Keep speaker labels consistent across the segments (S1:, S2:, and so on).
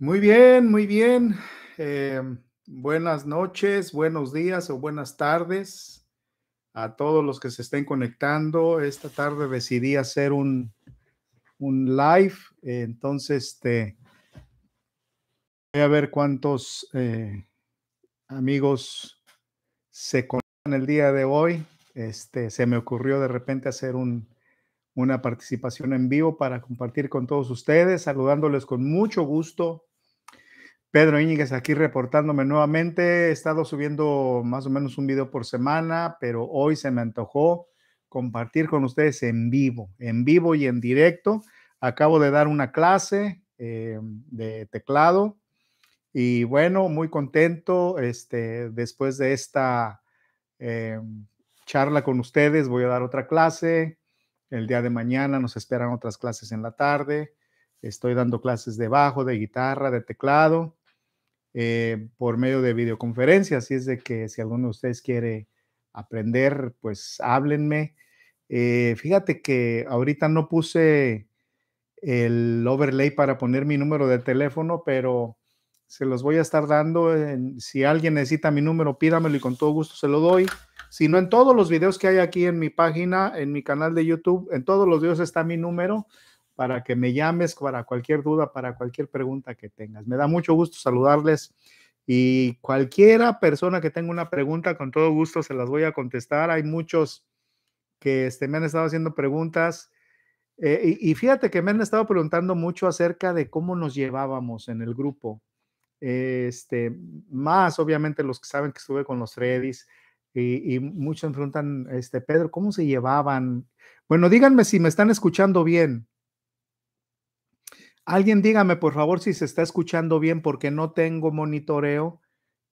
S1: Muy bien, muy bien. Em, buenas noches, buenos días o buenas tardes a todos los que se estén conectando. Esta tarde decidí hacer un, live, entonces este, voy a ver cuántos eh, amigos se conectan el día de hoy. Este, se me ocurrió de repente hacer una participación en vivo para compartir con todos ustedes, saludándoles con mucho gusto Pedro Íñiguez aquí reportándome nuevamente. He estado subiendo más o menos un video por semana, pero hoy se me antojó compartir con ustedes en vivo, en vivo y en directo. Acabo de dar una clase eh, de teclado y bueno, muy contento. Este, después de esta eh, charla con ustedes, voy a dar otra clase. El día de mañana nos esperan otras clases en la tarde. Estoy dando clases de bajo, de guitarra, de teclado. Eh, por medio de videoconferencia. Así es de que si alguno de ustedes quiere aprender, pues háblenme. Eh, fíjate que ahorita no puse el overlay para poner mi número de teléfono, pero se los voy a estar dando. Si alguien necesita mi número, pídamelo y con todo gusto se lo doy. Si no, en todos los videos que hay aquí en mi página, en mi canal de YouTube, en todos los videos está mi número para que me llames para cualquier duda, para cualquier pregunta que tengas. Me da mucho gusto saludarles y cualquiera persona que tenga una pregunta, con todo gusto se las voy a contestar. Hay muchos que este, me han estado haciendo preguntas. Eh, y, fíjate que me han estado preguntando mucho acerca de cómo nos llevábamos en el grupo. Este, más obviamente los que saben que estuve con los Freddy's y, muchos me preguntan, este, Pedro, ¿cómo se llevaban? Bueno, díganme si me están escuchando bien. Alguien dígame, por favor, si se está escuchando bien, porque no tengo monitoreo.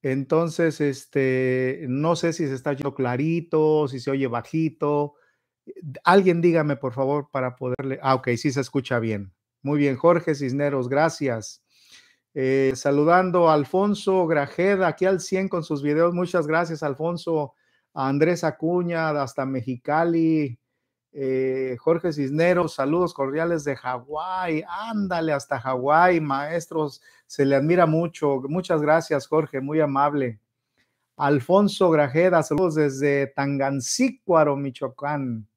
S1: Entonces, este, no sé si se está oyendo clarito, si se oye bajito. Alguien dígame, por favor, para poderle. Ah, ok, sí se escucha bien. Muy bien, Jorge Cisneros, gracias. Eh, saludando a Alfonso Grajeda, aquí al 100 con sus videos. Muchas gracias, Alfonso. A Andrés Acuña, hasta Mexicali. Eh, Jorge Cisneros, saludos cordiales de Hawái. Ándale hasta Hawái, maestros. Se le admira mucho. Muchas gracias, Jorge, muy amable. Alfonso Grajeda, saludos desde Tangancícuaro, Michoacán.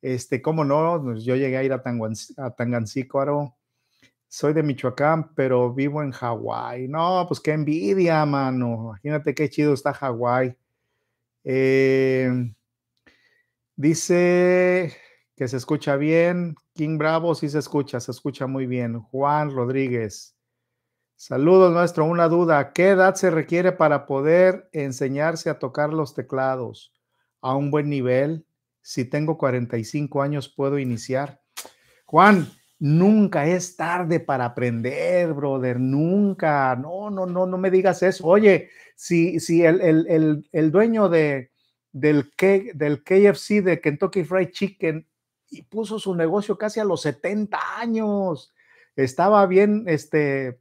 S1: Este, cómo no, pues yo llegué a ir a, Tangancícuaro. Soy de Michoacán, pero vivo en Hawái. No, pues qué envidia, mano. Imagínate qué chido está Hawái. Eh, Dice que se escucha bien. King Bravo, sí se escucha, se escucha muy bien. Juan Rodríguez. Saludos, maestro. Una duda. ¿Qué edad se requiere para poder enseñarse a tocar los teclados a un buen nivel? Si tengo 45 años, ¿puedo iniciar? Juan, nunca es tarde para aprender, brother. Nunca. No, no, no, no me digas eso. Oye, si, si el, el, el dueño de, del, del KFC de Kentucky Fried Chicken y puso su negocio casi a los 70 años. Estaba bien, este,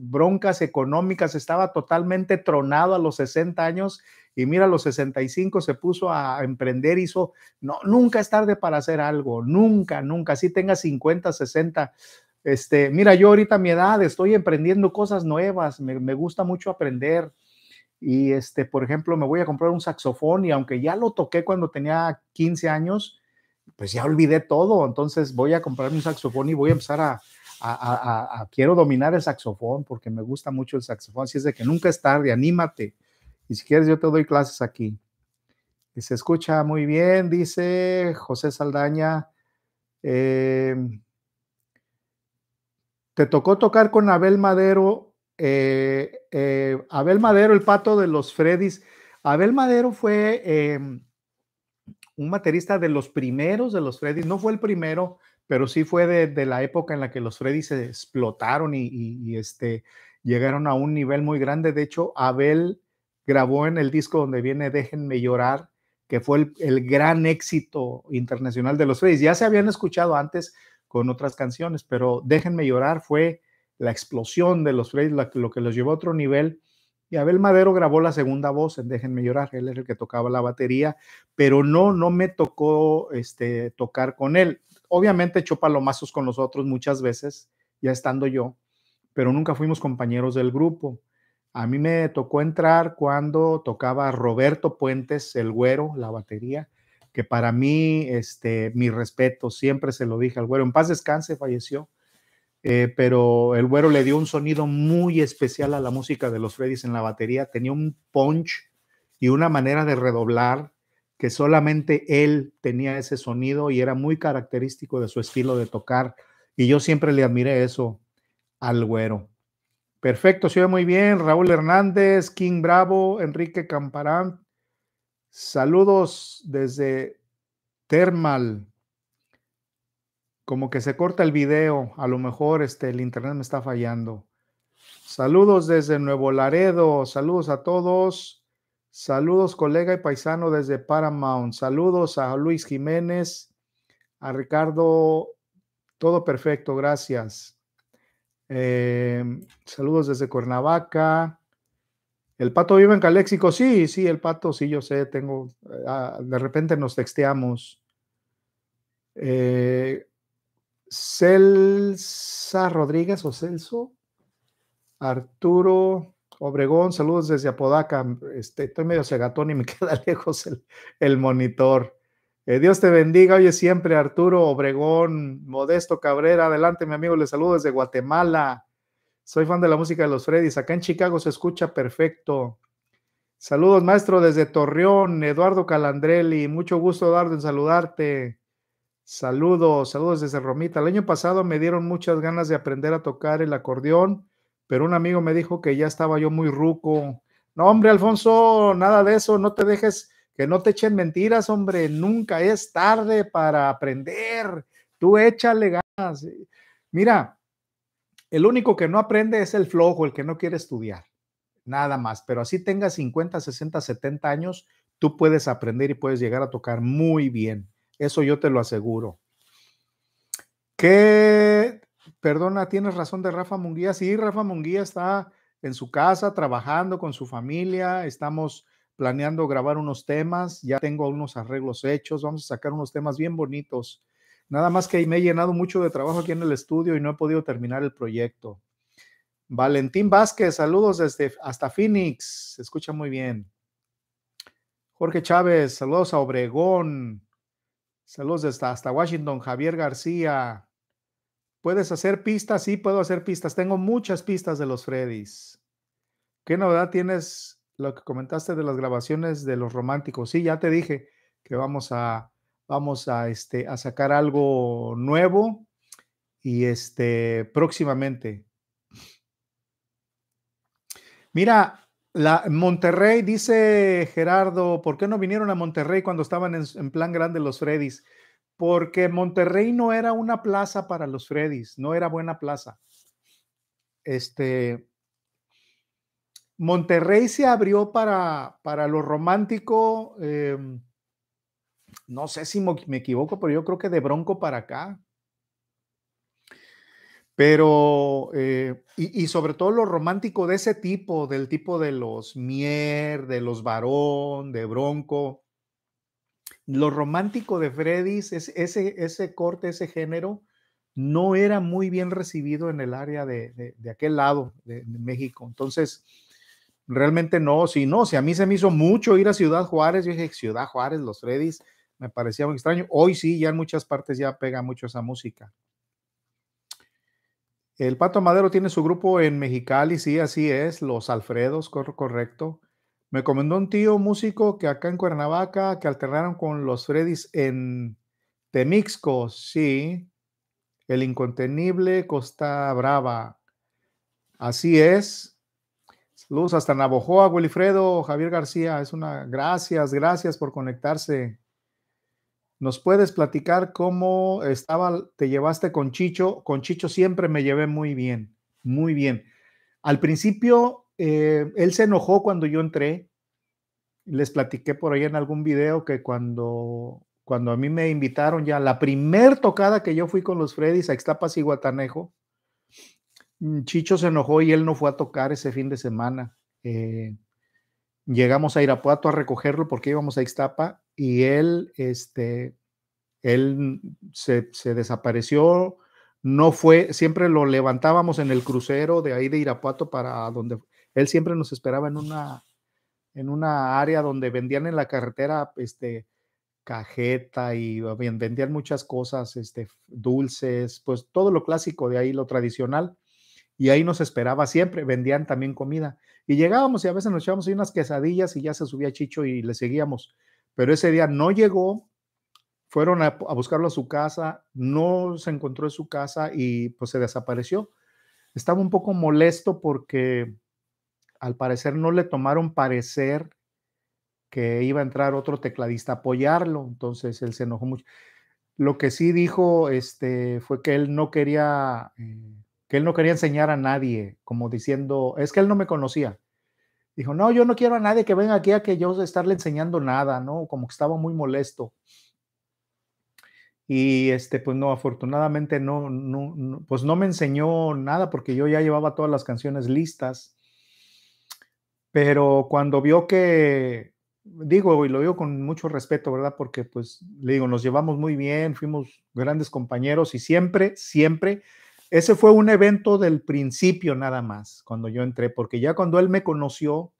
S1: broncas económicas, estaba totalmente tronado a los 60 años y mira, a los 65 se puso a emprender, hizo, no, nunca es tarde para hacer algo, nunca, nunca, si tenga 50, 60. Este, mira, yo ahorita mi edad estoy emprendiendo cosas nuevas, me, me gusta mucho aprender, y este, por ejemplo, me voy a comprar un saxofón y aunque ya lo toqué cuando tenía 15 años, pues ya olvidé todo. Entonces voy a comprarme un saxofón y voy a empezar a, quiero dominar el saxofón porque me gusta mucho el saxofón. Así es de que nunca es tarde, anímate. Y si quieres, yo te doy clases aquí. Y se escucha muy bien, dice José Saldaña. Eh, ¿Te tocó tocar con Abel Madero eh, eh, Abel Madero, el pato de los Freddys. Abel Madero fue em, un baterista de los primeros de los Freddys, no fue el primero, pero sí fue de, la época en la que los Freddys se explotaron y, este, llegaron a un nivel muy grande. De hecho, Abel grabó en el disco donde viene Déjenme llorar, que fue el, gran éxito internacional de los Freddys. Ya se habían escuchado antes con otras canciones, pero Déjenme llorar fue la explosión de los Freys, lo que los llevó a otro nivel. Y Abel Madero grabó la segunda voz en Déjenme llorar, él es el que tocaba la batería, pero no, no me tocó este, tocar con él. Obviamente echó palomazos con nosotros muchas veces, ya estando yo, pero nunca fuimos compañeros del grupo. A mí me tocó entrar cuando tocaba Roberto Puentes, el güero, la batería, que para mí, este, mi respeto, siempre se lo dije al güero, en paz descanse, falleció eh, pero el güero le dio un sonido muy especial a la música de los Freddys en la batería, tenía un punch y una manera de redoblar que solamente él tenía ese sonido y era muy característico de su estilo de tocar. Y yo siempre le admiré eso al güero. Perfecto, se ve muy bien. Raúl Hernández, King Bravo, Enrique Camparán. Saludos desde Thermal como que se corta el video, a lo mejor este, el internet me está fallando. Saludos desde Nuevo Laredo, saludos a todos, saludos colega y paisano desde Paramount, saludos a Luis Jiménez, a Ricardo, todo perfecto, gracias. Em, saludos desde Cuernavaca. El pato vive en Caléxico, sí, sí, el pato, sí, yo sé, tengo, eh, ah, de repente nos texteamos. Eh, Celsa Rodríguez o Celso. Arturo Obregón, saludos desde Apodaca. Este, estoy medio cegatón y me queda lejos el, monitor. Eh, Dios te bendiga, oye siempre Arturo Obregón, Modesto Cabrera, adelante mi amigo, les saludo desde Guatemala. Soy fan de la música de los Freddys, acá en Chicago se escucha perfecto. Saludos maestro desde Torreón, Eduardo Calandrelli, mucho gusto Eduardo en saludarte. Saludos, saludos desde Romita. El año pasado me dieron muchas ganas de aprender a tocar el acordeón, pero un amigo me dijo que ya estaba yo muy ruco. No, hombre, Alfonso, nada de eso, no te dejes, que no te echen mentiras, hombre, nunca es tarde para aprender. Tú échale ganas. Mira, el único que no aprende es el flojo, el que no quiere estudiar, nada más, pero así tengas 50, 60, 70 años, tú puedes aprender y puedes llegar a tocar muy bien. Eso yo te lo aseguro. Que, perdona, tienes razón de Rafa Munguía. Sí, Rafa Munguía está en su casa trabajando con su familia. Estamos planeando grabar unos temas. Ya tengo unos arreglos hechos. Vamos a sacar unos temas bien bonitos. Nada más que me he llenado mucho de trabajo aquí en el estudio y no he podido terminar el proyecto. Valentín Vázquez, saludos desde hasta Phoenix. Se escucha muy bien. Jorge Chávez, saludos a Obregón. Saludos hasta, hasta Washington, Javier García. ¿Puedes hacer pistas? Sí, puedo hacer pistas. Tengo muchas pistas de los Freddys. ¿Qué novedad tienes? Lo que comentaste de las grabaciones de los románticos. Sí, ya te dije que vamos a, vamos a, este, a sacar algo nuevo y este, próximamente. Mira, Monterrey, dice Gerardo, ¿por qué no vinieron a Monterrey cuando estaban en, plan grande los Freddys? Porque Monterrey no era una plaza para los Freddys, no era buena plaza. Este, Monterrey se abrió para, para lo romántico, em, no sé si me equivoco, pero yo creo que de Bronco para acá, pero, eh, y, sobre todo lo romántico de ese tipo, del tipo de los Mier, de los Barón, de Bronco, lo romántico de Freddy's, es, ese, ese corte, ese género, no era muy bien recibido en el área de, de, aquel lado de, de, México. Entonces, realmente no, si no, si a mí se me hizo mucho ir a Ciudad Juárez, yo dije, Ciudad Juárez, los Freddy's, me parecía muy extraño. Hoy sí, ya en muchas partes ya pega mucho esa música. El Pato Madero tiene su grupo en Mexicali, sí, así es, Los Alfredos, correcto. Me comendó un tío músico que acá en Cuernavaca, que alternaron con los Freddys en Temixco, sí. El Incontenible Costa Brava. Así es. Luz hasta Navojoa, Wilfredo, Javier García. Es una. Gracias, gracias por conectarse. ¿Nos puedes platicar cómo estaba, te llevaste con Chicho? Con Chicho siempre me llevé muy bien, muy bien. Al principio, eh, él se enojó cuando yo entré. Les platiqué por ahí en algún video que cuando, cuando a mí me invitaron ya, la primer tocada que yo fui con los Freddys a Ixtapas y Guatanejo, mm, Chicho se enojó y él no fue a tocar ese fin de semana. Eh, llegamos a Irapuato a recogerlo porque íbamos a Ixtapa y él, este, él se, desapareció, no fue, siempre lo levantábamos en el crucero de ahí de Irapuato para donde, él siempre nos esperaba en una, en una área donde vendían en la carretera, este, cajeta y vendían muchas cosas, este, dulces, pues todo lo clásico de ahí, lo tradicional. Y ahí nos esperaba siempre, vendían también comida. Y llegábamos y a veces nos echábamos unas quesadillas y ya se subía Chicho y le seguíamos. Pero ese día no llegó, fueron a, buscarlo a su casa, no se encontró en su casa y pues se desapareció. Estaba un poco molesto porque al parecer no le tomaron parecer que iba a entrar otro tecladista a apoyarlo, entonces él se enojó mucho. Lo que sí dijo este, fue que él no quería eh, que él no quería enseñar a nadie, como diciendo, es que él no me conocía. Dijo, no, yo no quiero a nadie que venga aquí a que yo estarle enseñando nada, ¿no? Como que estaba muy molesto. Y este, pues no, afortunadamente no, pues no me enseñó nada porque yo ya llevaba todas las canciones listas. Pero cuando vio que, digo, y lo digo con mucho respeto, ¿verdad? Porque pues, le digo, nos llevamos muy bien, fuimos grandes compañeros y siempre, siempre, ese fue un evento del principio nada más, cuando yo entré, porque ya cuando él me conoció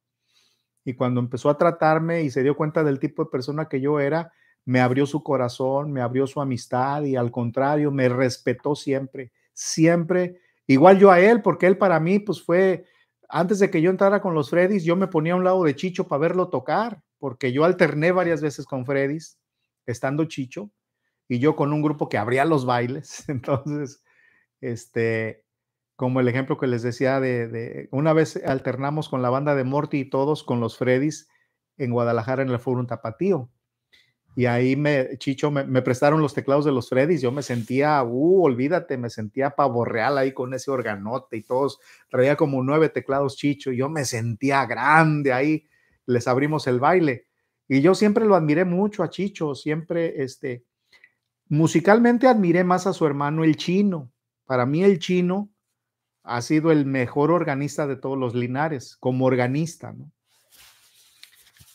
S1: y cuando empezó a tratarme y se dio cuenta del tipo de persona que yo era, me abrió su corazón, me abrió su amistad y al contrario, me respetó siempre, siempre, igual yo a él, porque él para mí pues fue, antes de que yo entrara con los Freddys, yo me ponía a un lado de Chicho para verlo tocar, porque yo alterné varias veces con Freddys, estando Chicho, y yo con un grupo que abría los bailes, entonces este, como el ejemplo que les decía de, una vez alternamos con la banda de Morty y todos con los Freddys en Guadalajara en el un Tapatío. Y ahí me, Chicho, me, prestaron los teclados de los Freddys. Yo me sentía, uh, olvídate, me sentía pavo ahí con ese organote y todos. Traía como nueve teclados Chicho. yo me sentía grande ahí. Les abrimos el baile. Y yo siempre lo admiré mucho a Chicho. Siempre, este, musicalmente admiré más a su hermano el chino para mí el chino ha sido el mejor organista de todos los Linares, como organista, ¿no?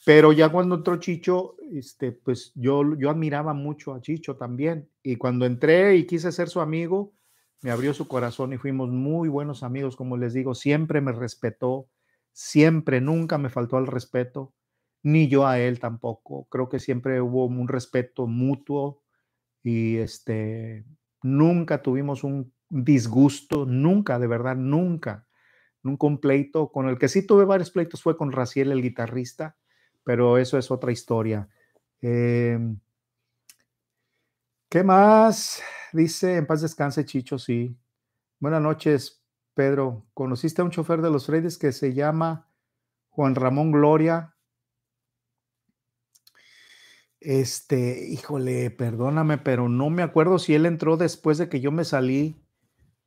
S1: Pero ya cuando entró Chicho, este, pues yo, yo admiraba mucho a Chicho también. Y cuando entré y quise ser su amigo, me abrió su corazón y fuimos muy buenos amigos, como les digo, siempre me respetó, siempre, nunca me faltó al respeto, ni yo a él tampoco. Creo que siempre hubo un respeto mutuo y este, nunca tuvimos un disgusto, nunca, de verdad, nunca, nunca un pleito. Con el que sí tuve varios pleitos fue con Raciel, el guitarrista, pero eso es otra historia. Em, ¿Qué más? Dice, en paz descanse, Chicho, sí. Buenas noches, Pedro. ¿Conociste a un chofer de los reyes que se llama Juan Ramón Gloria? Este, híjole, perdóname, pero no me acuerdo si él entró después de que yo me salí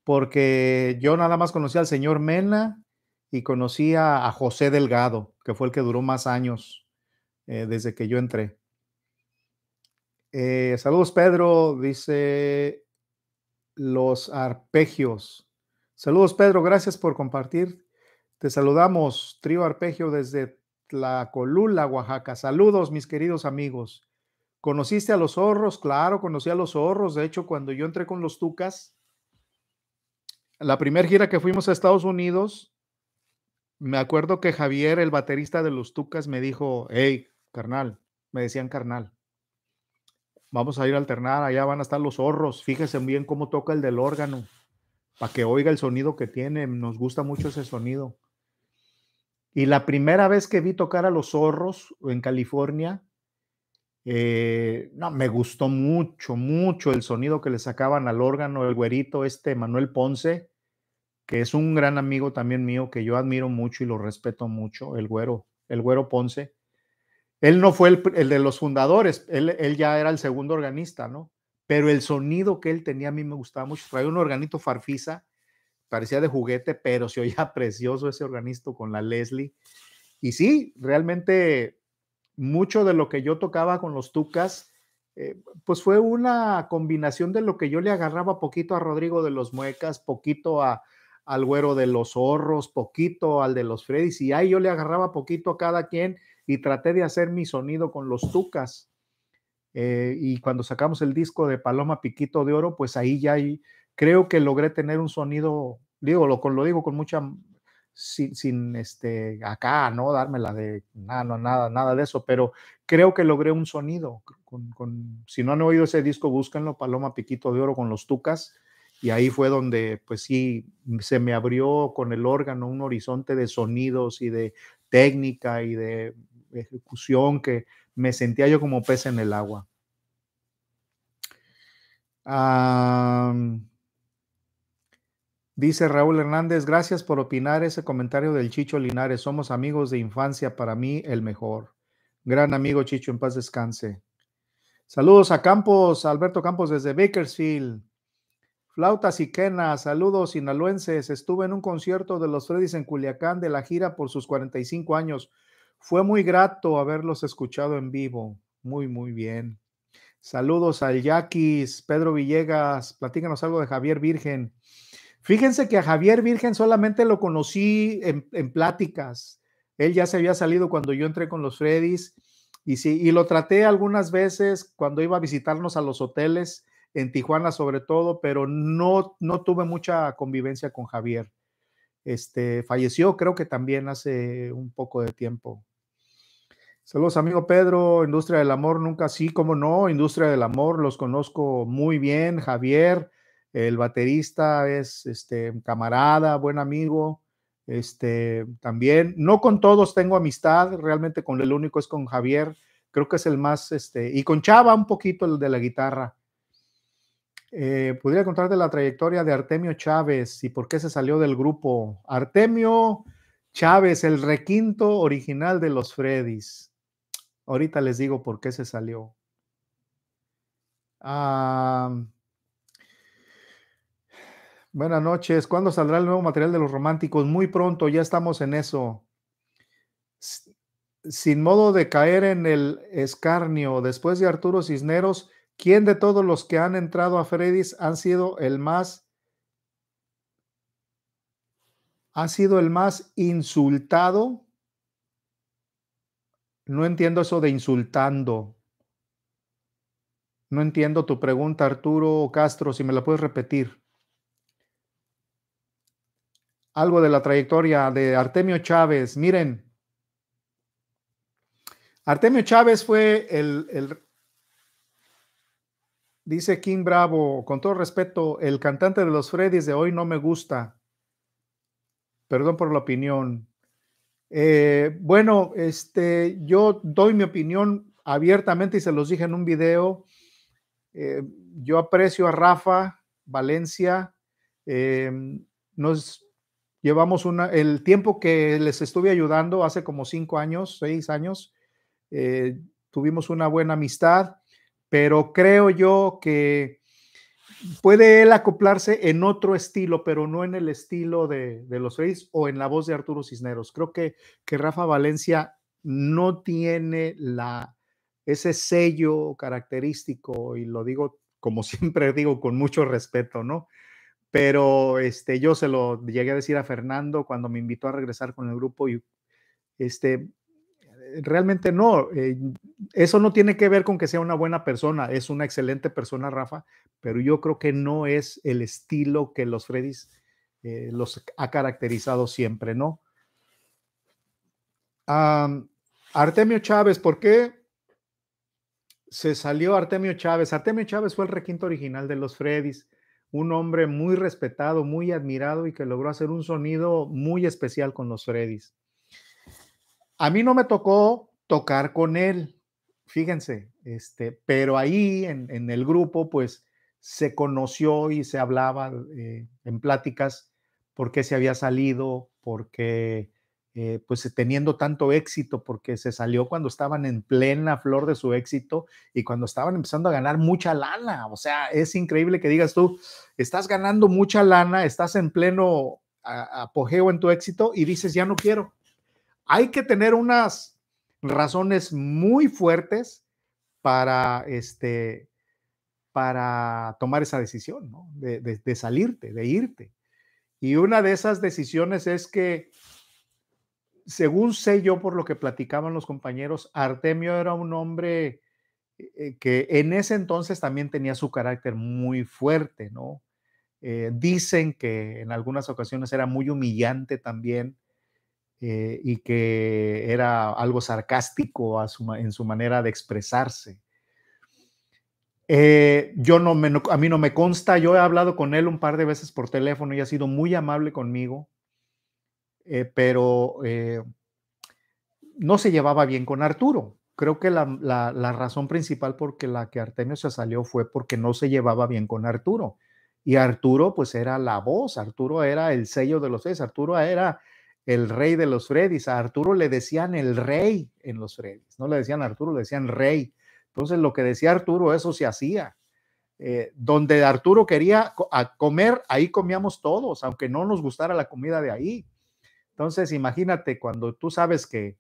S1: porque yo nada más conocí al señor Mena y conocí a, José Delgado, que fue el que duró más años eh, desde que yo entré. Eh, saludos, Pedro, dice los arpegios. Saludos, Pedro, gracias por compartir. Te saludamos, Trío Arpegio, desde Colula, Oaxaca. Saludos, mis queridos amigos. ¿Conociste a los zorros? Claro, conocí a los zorros. De hecho, cuando yo entré con los tucas, la primera gira que fuimos a Estados Unidos, me acuerdo que Javier, el baterista de los Tucas, me dijo, hey, carnal, me decían carnal, vamos a ir a alternar, allá van a estar los zorros, fíjense bien cómo toca el del órgano, para que oiga el sonido que tiene, nos gusta mucho ese sonido. Y la primera vez que vi tocar a los zorros en California, eh, no, me gustó mucho, mucho el sonido que le sacaban al órgano, el güerito, este Manuel Ponce, que es un gran amigo también mío, que yo admiro mucho y lo respeto mucho, el güero, el güero Ponce. Él no fue el, de los fundadores, él, ya era el segundo organista, ¿no? Pero el sonido que él tenía a mí me gustaba mucho. Traía un organito farfisa, parecía de juguete, pero se oía precioso ese organisto con la Leslie. Y sí, realmente mucho de lo que yo tocaba con los Tucas, eh, pues fue una combinación de lo que yo le agarraba poquito a Rodrigo de los Muecas, poquito a, al Güero de los Zorros, poquito al de los Freddy's, y ahí yo le agarraba poquito a cada quien y traté de hacer mi sonido con los Tucas. Eh, y cuando sacamos el disco de Paloma Piquito de Oro, pues ahí ya creo que logré tener un sonido, digo, lo, lo digo con mucha sin, este, acá, ¿no? Dármela de nada, nada, nada de eso, pero creo que logré un sonido. Con, si no han oído ese disco, búsquenlo, Paloma Piquito de Oro con los Tucas, y ahí fue donde, pues sí, se me abrió con el órgano un horizonte de sonidos y de técnica y de ejecución que me sentía yo como pez en el agua. ah Dice Raúl Hernández, gracias por opinar ese comentario del Chicho Linares. Somos amigos de infancia, para mí el mejor. Gran amigo Chicho, en paz descanse. Saludos a Campos, Alberto Campos desde Bakersfield. Flautas y quenas, saludos sinaloenses. Estuve en un concierto de los Freddys en Culiacán de la gira por sus 45 años. Fue muy grato haberlos escuchado en vivo. Muy, muy bien. Saludos al Yaquis, Pedro Villegas. Platícanos algo de Javier Virgen. Fíjense que a Javier Virgen solamente lo conocí en, pláticas. Él ya se había salido cuando yo entré con los Freddys y sí, y lo traté algunas veces cuando iba a visitarnos a los hoteles en Tijuana sobre todo, pero no, no tuve mucha convivencia con Javier. Este, falleció creo que también hace un poco de tiempo. Saludos, amigo Pedro, Industria del Amor, nunca sí, como no, Industria del Amor, los conozco muy bien, Javier, el baterista es este, camarada, buen amigo. Este, también, no con todos tengo amistad, realmente con el único es con Javier, creo que es el más, este, y con Chava un poquito el de la guitarra. Eh, podría contarte la trayectoria de Artemio Chávez y por qué se salió del grupo. Artemio Chávez, el requinto original de los Freddys. Ahorita les digo por qué se salió. Ah, Buenas noches. ¿Cuándo saldrá el nuevo material de los románticos? Muy pronto, ya estamos en eso. Sin modo de caer en el escarnio, después de Arturo Cisneros, ¿quién de todos los que han entrado a Freddy's han sido el más ha sido el más insultado? No entiendo eso de insultando. No entiendo tu pregunta, Arturo Castro, si me la puedes repetir algo de la trayectoria de Artemio Chávez. Miren, Artemio Chávez fue el, dice Kim Bravo, con todo respeto, el cantante de los Freddys de hoy no me gusta. Perdón por la opinión. Eh, bueno, este, yo doy mi opinión abiertamente y se los dije en un video. Eh, yo aprecio a Rafa Valencia. Eh, nos, Llevamos una, el tiempo que les estuve ayudando, hace como cinco años, seis años, eh, tuvimos una buena amistad, pero creo yo que puede él acoplarse en otro estilo, pero no en el estilo de, los Reyes o en la voz de Arturo Cisneros. Creo que, que Rafa Valencia no tiene la, ese sello característico, y lo digo como siempre digo, con mucho respeto, ¿no? pero este, yo se lo llegué a decir a Fernando cuando me invitó a regresar con el grupo y este, realmente no, eh, eso no tiene que ver con que sea una buena persona, es una excelente persona Rafa, pero yo creo que no es el estilo que los Freddys eh, los ha caracterizado siempre, ¿no? Artemio Chávez, ¿por qué se salió Artemio Chávez? Artemio Chávez fue el requinto original de los Freddys un hombre muy respetado, muy admirado y que logró hacer un sonido muy especial con los Freddys. A mí no me tocó tocar con él, fíjense, este, pero ahí en, el grupo pues se conoció y se hablaba eh, en pláticas por qué se había salido, por qué eh, pues teniendo tanto éxito, porque se salió cuando estaban en plena flor de su éxito y cuando estaban empezando a ganar mucha lana. O sea, es increíble que digas tú, estás ganando mucha lana, estás en pleno apogeo en tu éxito y dices, ya no quiero. Hay que tener unas razones muy fuertes para, este, para tomar esa decisión, ¿no? de salirte, de irte. Y una de esas decisiones es que según sé yo por lo que platicaban los compañeros, Artemio era un hombre eh, eh, que en ese entonces también tenía su carácter muy fuerte, ¿no? Eh, dicen que en algunas ocasiones era muy humillante también y que era algo sarcástico en su manera de expresarse. yo no a mí no me consta, yo he hablado con él un par de veces por teléfono y ha sido muy amable conmigo. Eh, pero eh, no se llevaba bien con Arturo. Creo que la, razón principal por la que Artemio se salió fue porque no se llevaba bien con Arturo. Y Arturo pues era la voz, Arturo era el sello de los Freddy's, Arturo era el rey de los Freddy's, a Arturo le decían el rey en los Freddy's, no le decían Arturo, le decían rey. Entonces lo que decía Arturo, eso se hacía. Eh, donde Arturo quería a comer, ahí comíamos todos, aunque no nos gustara la comida de ahí. Entonces, imagínate cuando tú sabes que,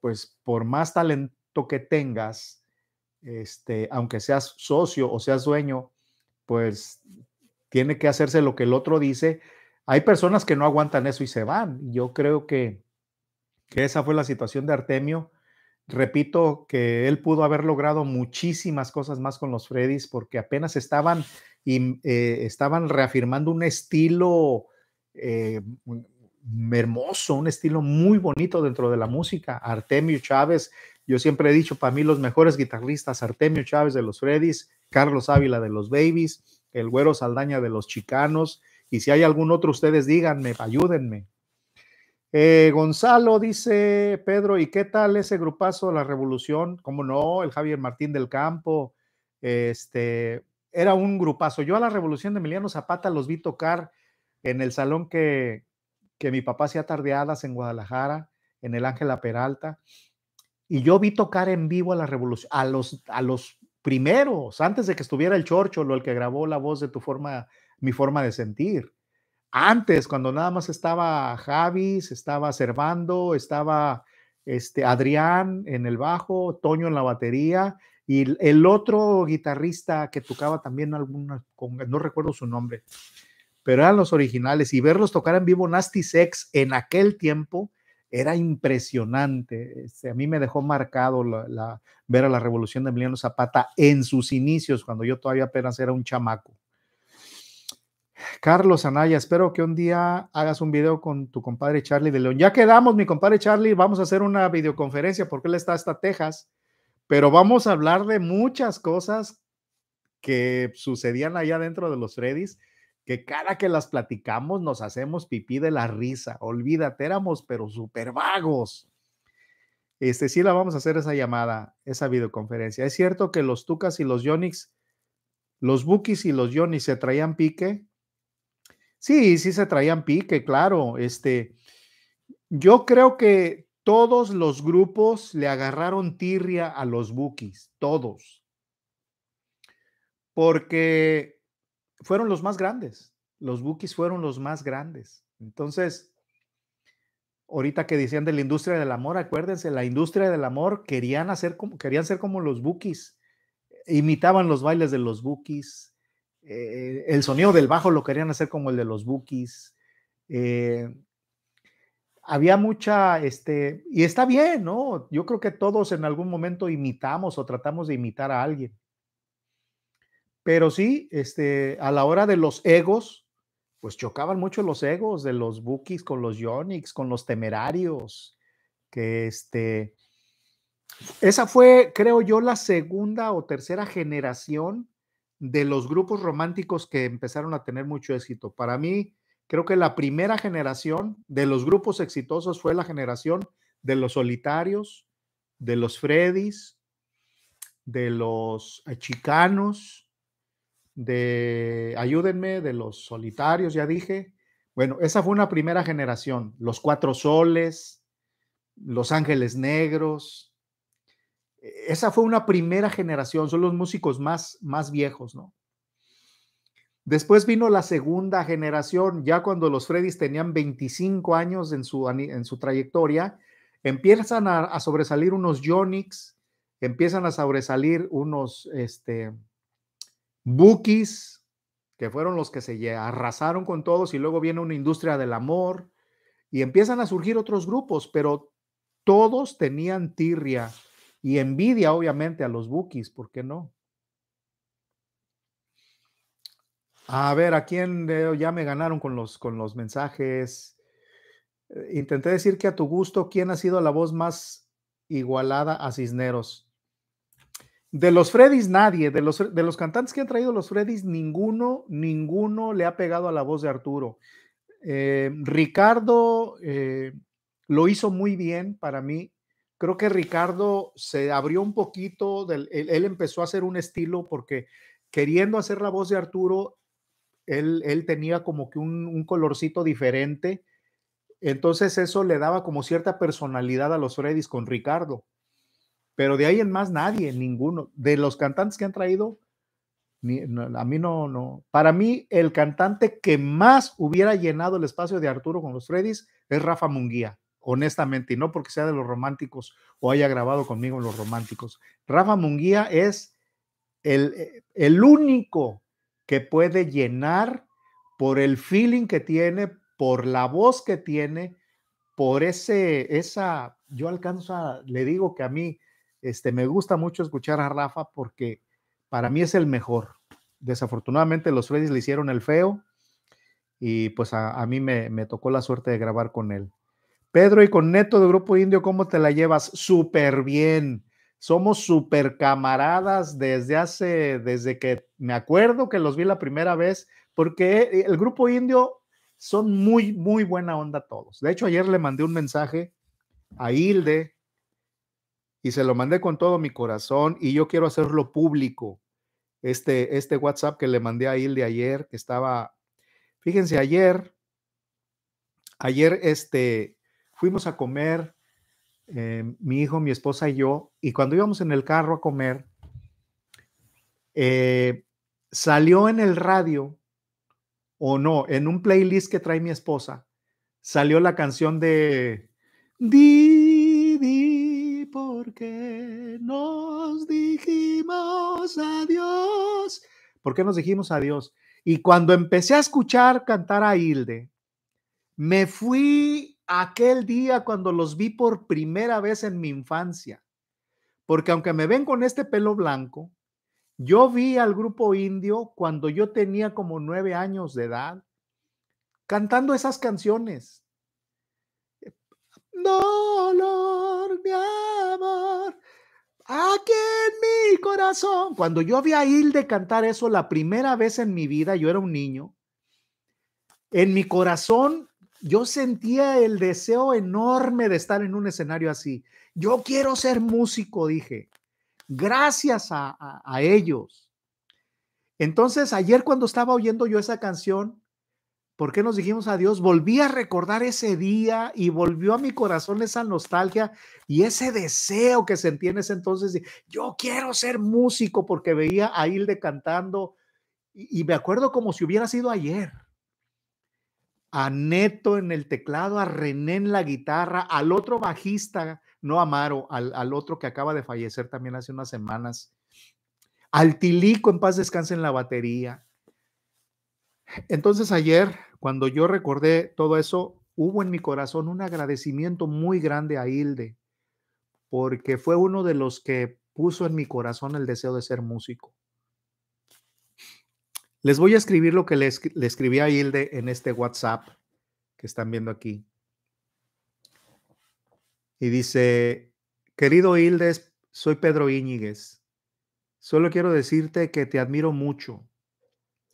S1: pues, por más talento que tengas, este, aunque seas socio o seas dueño, pues tiene que hacerse lo que el otro dice. Hay personas que no aguantan eso y se van. Yo creo que, que esa fue la situación de Artemio. Repito que él pudo haber logrado muchísimas cosas más con los Freddys porque apenas estaban, y, eh, estaban reafirmando un estilo eh, hermoso, un estilo muy bonito dentro de la música. Artemio Chávez, yo siempre he dicho, para mí los mejores guitarristas, Artemio Chávez de los Freddys, Carlos Ávila de los Babies, el Güero Saldaña de los Chicanos, y si hay algún otro, ustedes díganme, ayúdenme. Eh, Gonzalo dice, Pedro, ¿y qué tal ese grupazo La Revolución? ¿Cómo no? El Javier Martín del Campo, este, era un grupazo. Yo a La Revolución de Emiliano Zapata los vi tocar en el salón que, que mi papá hacía tardeadas en Guadalajara, en el Ángela Peralta, y yo vi tocar en vivo a la revolución, a los, a los primeros, antes de que estuviera el Chorcholo, el que grabó la voz de tu forma, mi forma de sentir. Antes, cuando nada más estaba Javis, estaba Servando, estaba este Adrián en el bajo, Toño en la batería y el otro guitarrista que tocaba también alguna, no recuerdo su nombre, pero eran los originales y verlos tocar en vivo Nasty Sex en aquel tiempo era impresionante. Este, a mí me dejó marcado la, ver a la revolución de Emiliano Zapata en sus inicios, cuando yo todavía apenas era un chamaco. Carlos Anaya, espero que un día hagas un video con tu compadre Charlie de León. Ya quedamos, mi compadre Charlie, vamos a hacer una videoconferencia porque él está hasta Texas, pero vamos a hablar de muchas cosas que sucedían allá dentro de los Freddy's que cada que las platicamos nos hacemos pipí de la risa. Olvídate, éramos pero súper vagos. Este, sí la vamos a hacer esa llamada, esa videoconferencia. ¿Es cierto que los Tucas y los Yonix, los Bookies y los Yonix se traían pique? Sí, sí se traían pique, claro. Este, yo creo que todos los grupos le agarraron tirria a los Bookies, todos. Porque fueron los más grandes. Los bookies fueron los más grandes. Entonces, ahorita que decían de la industria del amor, acuérdense, la industria del amor querían, hacer como, querían ser como los bookies. Imitaban los bailes de los bookies. Eh, el sonido del bajo lo querían hacer como el de los bookies. Eh, había mucha, este, y está bien, ¿no? Yo creo que todos en algún momento imitamos o tratamos de imitar a alguien. Pero sí, este, a la hora de los egos, pues chocaban mucho los egos de los Bookies con los Yonix, con los Temerarios, que este, esa fue, creo yo, la segunda o tercera generación de los grupos románticos que empezaron a tener mucho éxito. Para mí, creo que la primera generación de los grupos exitosos fue la generación de los solitarios, de los Freddys, de los eh, chicanos, de Ayúdenme, de los solitarios, ya dije. Bueno, esa fue una primera generación. Los Cuatro Soles, Los Ángeles Negros. E-, esa fue una primera generación, son los músicos más, más viejos, ¿no? Después vino la segunda generación, ya cuando los Freddys tenían 25 años en su, en su trayectoria, empiezan a, sobresalir unos Jonix, empiezan a sobresalir unos, este, bookies, que fueron los que se arrasaron con todos, y luego viene una industria del amor, y empiezan a surgir otros grupos, pero todos tenían tirria y envidia, obviamente, a los bookies, ¿por qué no? A ver, ¿a quién ya me ganaron con los, con los mensajes? Eh, intenté decir que a tu gusto, ¿quién ha sido la voz más igualada a Cisneros? De los Freddys nadie, de los, de los cantantes que han traído los Freddys, ninguno, ninguno le ha pegado a la voz de Arturo. Eh, Ricardo eh, lo hizo muy bien para mí. Creo que Ricardo se abrió un poquito, él, empezó a hacer un estilo porque queriendo hacer la voz de Arturo, él, él tenía como que un, un colorcito diferente. Entonces eso le daba como cierta personalidad a los Freddys con Ricardo pero de ahí en más nadie, ninguno. De los cantantes que han traído, a mí no, no. Para mí, el cantante que más hubiera llenado el espacio de Arturo con los Freddys es Rafa Munguía, honestamente, y no porque sea de los románticos o haya grabado conmigo en los románticos. Rafa Munguía es el, eh, el único que puede llenar por el feeling que tiene, por la voz que tiene, por ese, esa, yo alcanzo a, le digo que a mí este, me gusta mucho escuchar a Rafa porque para mí es el mejor. Desafortunadamente los Freddy's le hicieron el feo y pues a, mí me, me, tocó la suerte de grabar con él. Pedro y con Neto de Grupo Indio, ¿cómo te la llevas? Súper bien. Somos súper camaradas desde hace, desde que me acuerdo que los vi la primera vez, porque eh, el Grupo Indio son muy, muy buena onda todos. De hecho, ayer le mandé un mensaje a Hilde, y se lo mandé con todo mi corazón y yo quiero hacerlo público. Este, este WhatsApp que le mandé a él de ayer, que estaba, fíjense, ayer, ayer este, fuimos a comer, em, mi hijo, mi esposa y yo, y cuando íbamos en el carro a comer, eh, salió en el radio, o no, en un playlist que trae mi esposa, salió la canción de... Di que nos dijimos adiós. porque nos dijimos adiós? Y cuando empecé a escuchar cantar a Hilde, me fui aquel día cuando los vi por primera vez en mi infancia. Porque aunque me ven con este pelo blanco, yo vi al grupo indio cuando yo tenía como nueve años de edad, cantando esas canciones dolor mi amor aquí en mi corazón. Cuando yo vi a Hilde cantar eso la primera vez en mi vida, yo era un niño, en mi corazón yo sentía el deseo enorme de estar en un escenario así. Yo quiero ser músico, dije, gracias a ellos. Entonces, ayer cuando estaba oyendo yo esa canción, ¿Por qué nos dijimos adiós? Volví a recordar ese día y volvió a mi corazón esa nostalgia y ese deseo que sentí en ese entonces yo quiero ser músico porque veía a Hilde cantando y, me acuerdo como si hubiera sido ayer. A Neto en el teclado, a René en la guitarra, al otro bajista, no Amaro, al, al otro que acaba de fallecer también hace unas semanas, al Tilico en paz descanse en la batería, entonces ayer, cuando yo recordé todo eso, hubo en mi corazón un agradecimiento muy grande a Hilde, porque fue uno de los que puso en mi corazón el deseo de ser músico. Les voy a escribir lo que le, escribí a Hilde en este WhatsApp que están viendo aquí. Y dice, querido Hilde, soy Pedro Íñiguez. Solo quiero decirte que te admiro mucho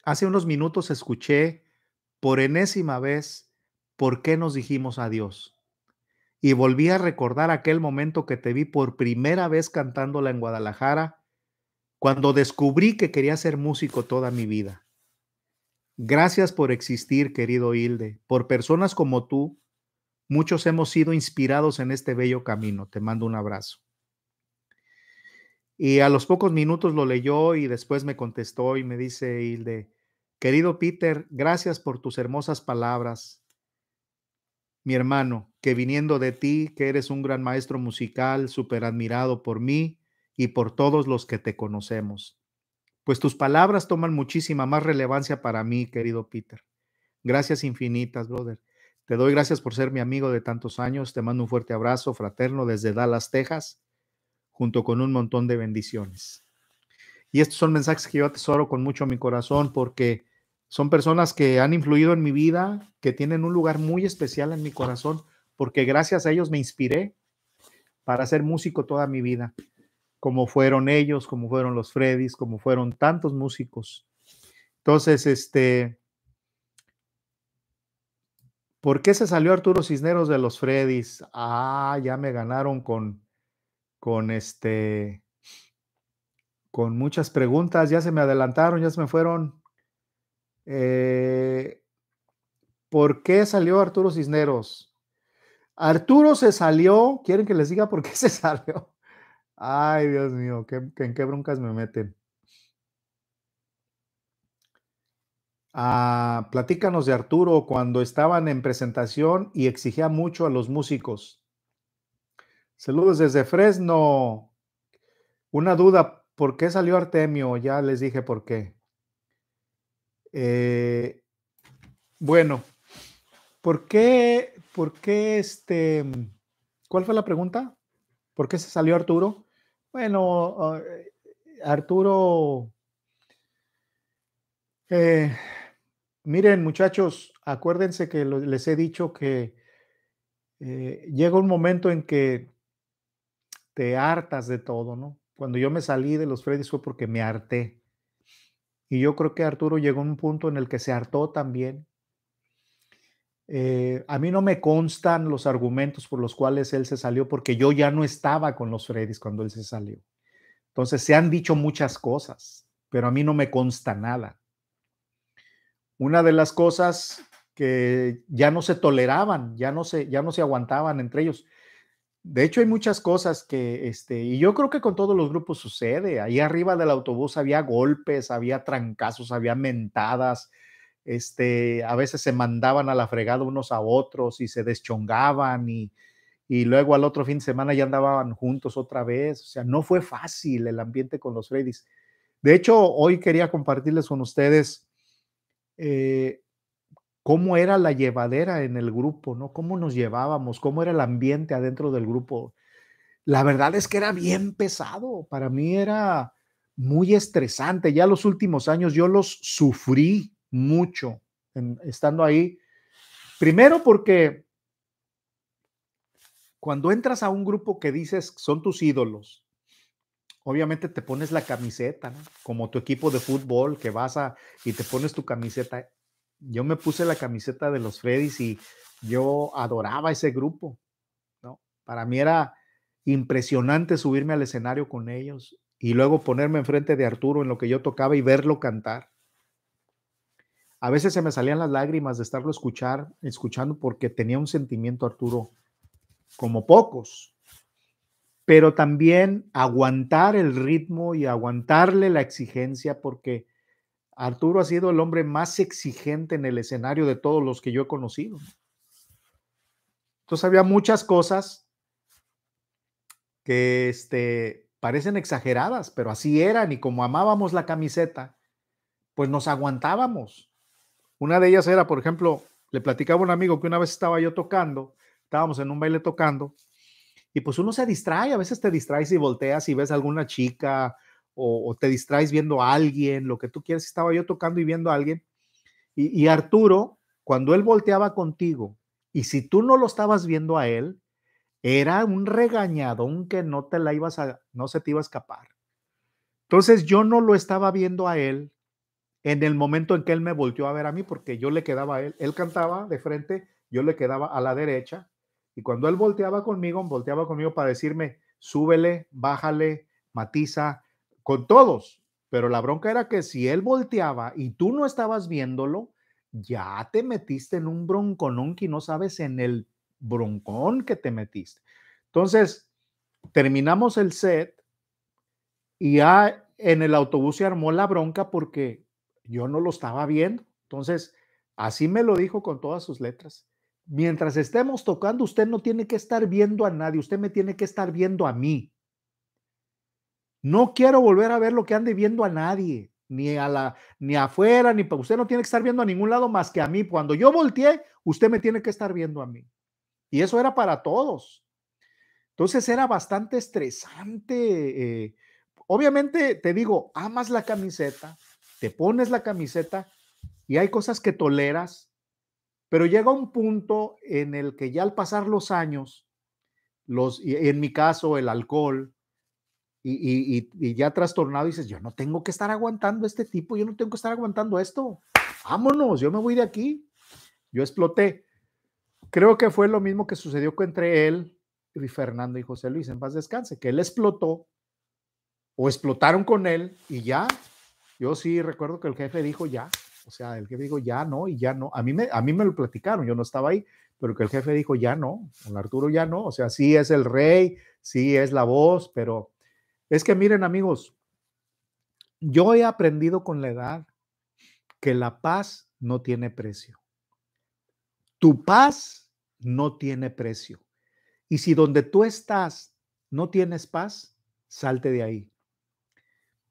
S1: Hace unos minutos escuché por enésima vez por qué nos dijimos adiós. Y volví a recordar aquel momento que te vi por primera vez cantándola en Guadalajara, cuando descubrí que quería ser músico toda mi vida. Gracias por existir, querido Hilde. Por personas como tú, muchos hemos sido inspirados en este bello camino. Te mando un abrazo. Y a los pocos minutos lo leyó y después me contestó y me dice Hilde, Querido Peter, gracias por tus hermosas palabras. Mi hermano, que viniendo de ti, que eres un gran maestro musical, súper admirado por mí y por todos los que te conocemos. Pues tus palabras toman muchísima más relevancia para mí, querido Peter. Gracias infinitas, brother. Te doy gracias por ser mi amigo de tantos años. Te mando un fuerte abrazo fraterno desde Dallas, Texas, junto con un montón de bendiciones. Y estos son mensajes que yo atesoro con mucho mi corazón porque son personas que han influido en mi vida, que tienen un lugar muy especial en mi corazón, porque gracias a ellos me inspiré para ser músico toda mi vida, como fueron ellos, como fueron los Freddys, como fueron tantos músicos. Entonces, este, ¿por qué se salió Arturo Cisneros de los Freddys? Ah, ya me ganaron con, con este, con muchas preguntas, ya se me adelantaron, ya se me fueron. Eh, ¿Por qué salió Arturo Cisneros? Arturo se salió. ¿Quieren que les diga por qué se salió? Ay, Dios mío, ¿en qué broncas me meten? Ah, platícanos de Arturo cuando estaban en presentación y exigía mucho a los músicos. Saludos desde Fresno. Una duda, ¿por qué salió Artemio? Ya les dije por qué. Eh, bueno, ¿por qué, por qué este, cuál fue la pregunta? ¿Por qué se salió Arturo? Bueno, ah, eh, Arturo, eh, miren muchachos, acuérdense que les he dicho que llega un momento en que te hartas de todo, ¿no? Cuando yo me salí de los Freddy's fue porque me harté. Y yo creo que Arturo llegó a un punto en el que se hartó también. Eh, a mí no me constan los argumentos por los cuales él se salió, porque yo ya no estaba con los Freddys cuando él se salió. Entonces se han dicho muchas cosas, pero a mí no me consta nada. Una de las cosas que ya no se toleraban, ya no se, ya no se aguantaban entre ellos, de hecho, hay muchas cosas que, este, y yo creo que con todos los grupos sucede. Ahí arriba del autobús había golpes, había trancazos, había mentadas. Este, a veces se mandaban a la fregada unos a otros y se deschongaban y, luego al otro fin de semana ya andaban juntos otra vez. O sea, no fue fácil el ambiente con los Freddys. De hecho, hoy quería compartirles con ustedes eh, cómo era la llevadera en el grupo, ¿no? Cómo nos llevábamos, cómo era el ambiente adentro del grupo. La verdad es que era bien pesado, para mí era muy estresante. Ya los últimos años yo los sufrí mucho estando ahí. Primero porque cuando entras a un grupo que dices son tus ídolos, obviamente te pones la camiseta, ¿no? Como tu equipo de fútbol que vas a y te pones tu camiseta yo me puse la camiseta de los Freddys y yo adoraba ese grupo, ¿no? Para mí era impresionante subirme al escenario con ellos y luego ponerme enfrente de Arturo en lo que yo tocaba y verlo cantar. A veces se me salían las lágrimas de estarlo escuchar, escuchando porque tenía un sentimiento Arturo como pocos. Pero también aguantar el ritmo y aguantarle la exigencia porque Arturo ha sido el hombre más exigente en el escenario de todos los que yo he conocido. Entonces había muchas cosas que este, parecen exageradas, pero así eran y como amábamos la camiseta, pues nos aguantábamos. Una de ellas era, por ejemplo, le platicaba a un amigo que una vez estaba yo tocando, estábamos en un baile tocando, y pues uno se distrae, a veces te distraes y volteas y ves a alguna chica o, te distraes viendo a alguien, lo que tú quieras. Estaba yo tocando y viendo a alguien. Y, Arturo, cuando él volteaba contigo y si tú no lo estabas viendo a él, era un regañadón que no te la ibas a, no se te iba a escapar. Entonces yo no lo estaba viendo a él en el momento en que él me volteó a ver a mí, porque yo le quedaba a él, él cantaba de frente, yo le quedaba a la derecha, y cuando él volteaba conmigo, volteaba conmigo para decirme, súbele, bájale, matiza, con todos, pero la bronca era que si él volteaba y tú no estabas viéndolo, ya te metiste en un bronconón que no sabes en el broncón que te metiste. Entonces, terminamos el set y ya en el autobús se armó la bronca porque yo no lo estaba viendo. Entonces, así me lo dijo con todas sus letras. Mientras estemos tocando, usted no tiene que estar viendo a nadie, usted me tiene que estar viendo a mí. No quiero volver a ver lo que ande viendo a nadie, ni a la, ni afuera, ni para usted no tiene que estar viendo a ningún lado más que a mí. Cuando yo volteé, usted me tiene que estar viendo a mí. Y eso era para todos. Entonces era bastante estresante. Eh, obviamente, te digo, amas la camiseta, te pones la camiseta y hay cosas que toleras, pero llega un punto en el que ya al pasar los años, los, en mi caso, el alcohol, y, ya trastornado dices, yo no tengo que estar aguantando este tipo, yo no tengo que estar aguantando esto, vámonos, yo me voy de aquí, yo exploté. Creo que fue lo mismo que sucedió entre él y Fernando y José Luis, en paz descanse, que él explotó o explotaron con él y ya, yo sí recuerdo que el jefe dijo ya, o sea, el jefe dijo ya no y ya no, a mí me, a mí me lo platicaron, yo no estaba ahí, pero que el jefe dijo ya no, con Arturo ya no, o sea, sí es el rey, sí es la voz, pero es que miren amigos, yo he aprendido con la edad que la paz no tiene precio. Tu paz no tiene precio. Y si donde tú estás no tienes paz, salte de ahí.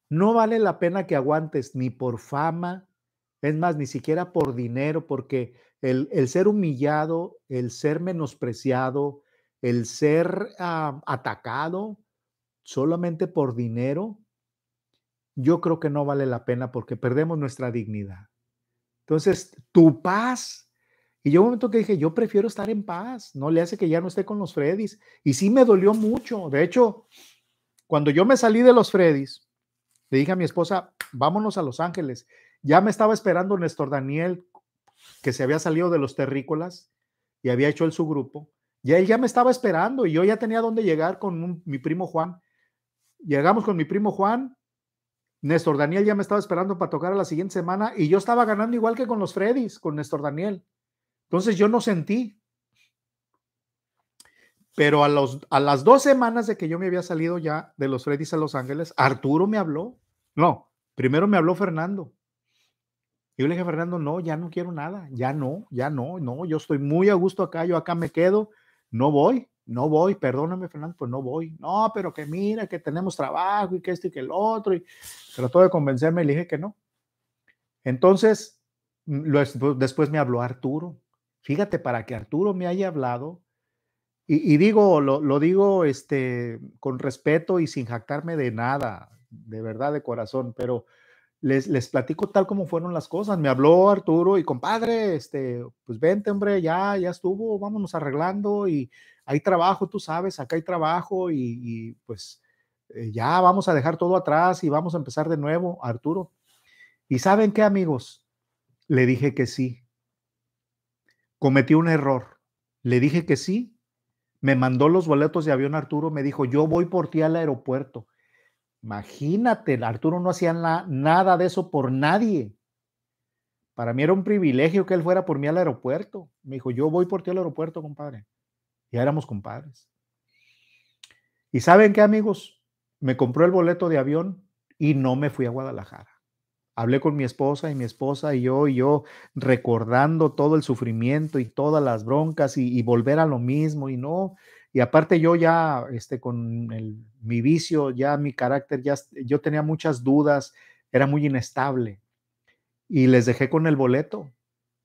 S1: No vale la pena que aguantes ni por fama, es más, ni siquiera por dinero, porque el, ser humillado, el ser menospreciado, el ser ah, atacado, solamente por dinero, yo creo que no vale la pena porque perdemos nuestra dignidad. Entonces, tu paz. Y yo un momento que dije, yo prefiero estar en paz, no le hace que ya no esté con los Freddys. Y sí me dolió mucho. De hecho, cuando yo me salí de los Freddys, le dije a mi esposa, vámonos a Los Ángeles. Ya me estaba esperando Néstor Daniel, que se había salido de los terrícolas y había hecho el su grupo. Y él ya me estaba esperando y yo ya tenía dónde llegar con mi primo Juan. Llegamos con mi primo Juan. Néstor Daniel ya me estaba esperando para tocar a la siguiente semana y yo estaba ganando igual que con los Freddys, con Néstor Daniel. Entonces yo no sentí. Pero a, los, a las dos semanas de que yo me había salido ya de los Freddys a Los Ángeles, Arturo me habló. No, primero me habló Fernando. Yo le dije a Fernando, no, ya no quiero nada, ya no, ya no, no, yo estoy muy a gusto acá, yo acá me quedo, no voy. No voy, perdóname, Fernando, pues no voy. No, pero que mira, que tenemos trabajo y que esto y que el otro. Y trató de convencerme y le dije que no. Entonces, mm, pues, después me habló Arturo. Fíjate, para que Arturo me haya hablado, y, digo, lo, digo este, con respeto y sin jactarme de nada, de verdad, de corazón, pero les, les platico tal como fueron las cosas. Me habló Arturo y compadre, este, pues vente, hombre, ya, ya estuvo, vámonos arreglando y hay trabajo, tú sabes, acá hay trabajo y, pues eh, ya vamos a dejar todo atrás y vamos a empezar de nuevo, Arturo. ¿Y saben qué, amigos? Le dije que sí. Cometí un error. Le dije que sí. Me mandó los boletos de avión Arturo, me dijo, yo voy por ti al aeropuerto. Imagínate, Arturo no hacía nada de eso por nadie. Para mí era un privilegio que él fuera por mí al aeropuerto. Me dijo, yo voy por ti al aeropuerto, compadre. Ya éramos compadres. ¿Y saben qué, amigos? Me compró el boleto de avión y no me fui a Guadalajara. Hablé con mi esposa y mi esposa y yo y yo recordando todo el sufrimiento y todas las broncas y, volver a lo mismo y no. Y aparte yo ya, este, con mi vicio, ya mi carácter, ya yo tenía muchas dudas, era muy inestable. Y les dejé con el boleto,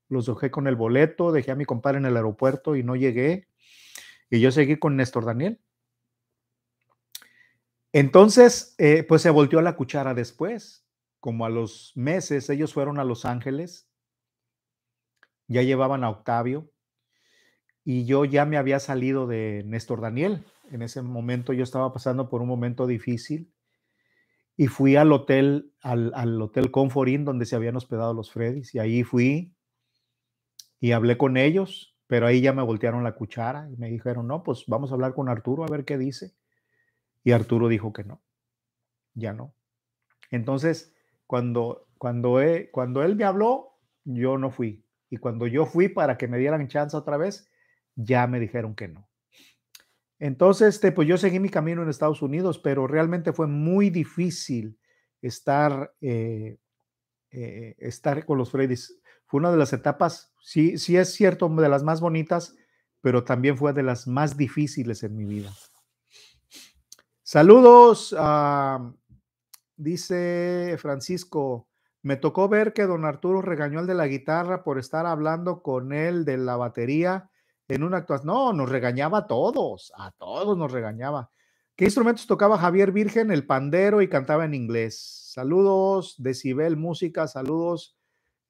S1: los dejé con el boleto, dejé a mi compadre en el aeropuerto y no llegué y yo seguí con Néstor Daniel. Entonces, eh, pues se volteó la cuchara después, como a los meses, ellos fueron a Los Ángeles, ya llevaban a Octavio, y yo ya me había salido de Néstor Daniel. En ese momento yo estaba pasando por un momento difícil y fui al hotel, al, al hotel Comfort donde se habían hospedado los Freddys, y ahí fui y hablé con ellos pero ahí ya me voltearon la cuchara y me dijeron, no, pues vamos a hablar con Arturo a ver qué dice. Y Arturo dijo que no, ya no. Entonces, cuando, cuando, cuando él me habló, yo no fui. Y cuando yo fui para que me dieran chance otra vez, ya me dijeron que no. Entonces, este, pues yo seguí mi camino en Estados Unidos, pero realmente fue muy difícil estar, eh, eh, estar con los Freddys fue una de las etapas, sí, sí es cierto, de las más bonitas, pero también fue de las más difíciles en mi vida. Saludos, dice Francisco. Me tocó ver que don Arturo regañó al de la guitarra por estar hablando con él de la batería en una actuación. No, nos regañaba a todos, a todos nos regañaba. ¿Qué instrumentos tocaba Javier Virgen? El pandero y cantaba en inglés. Saludos, Decibel Música, saludos.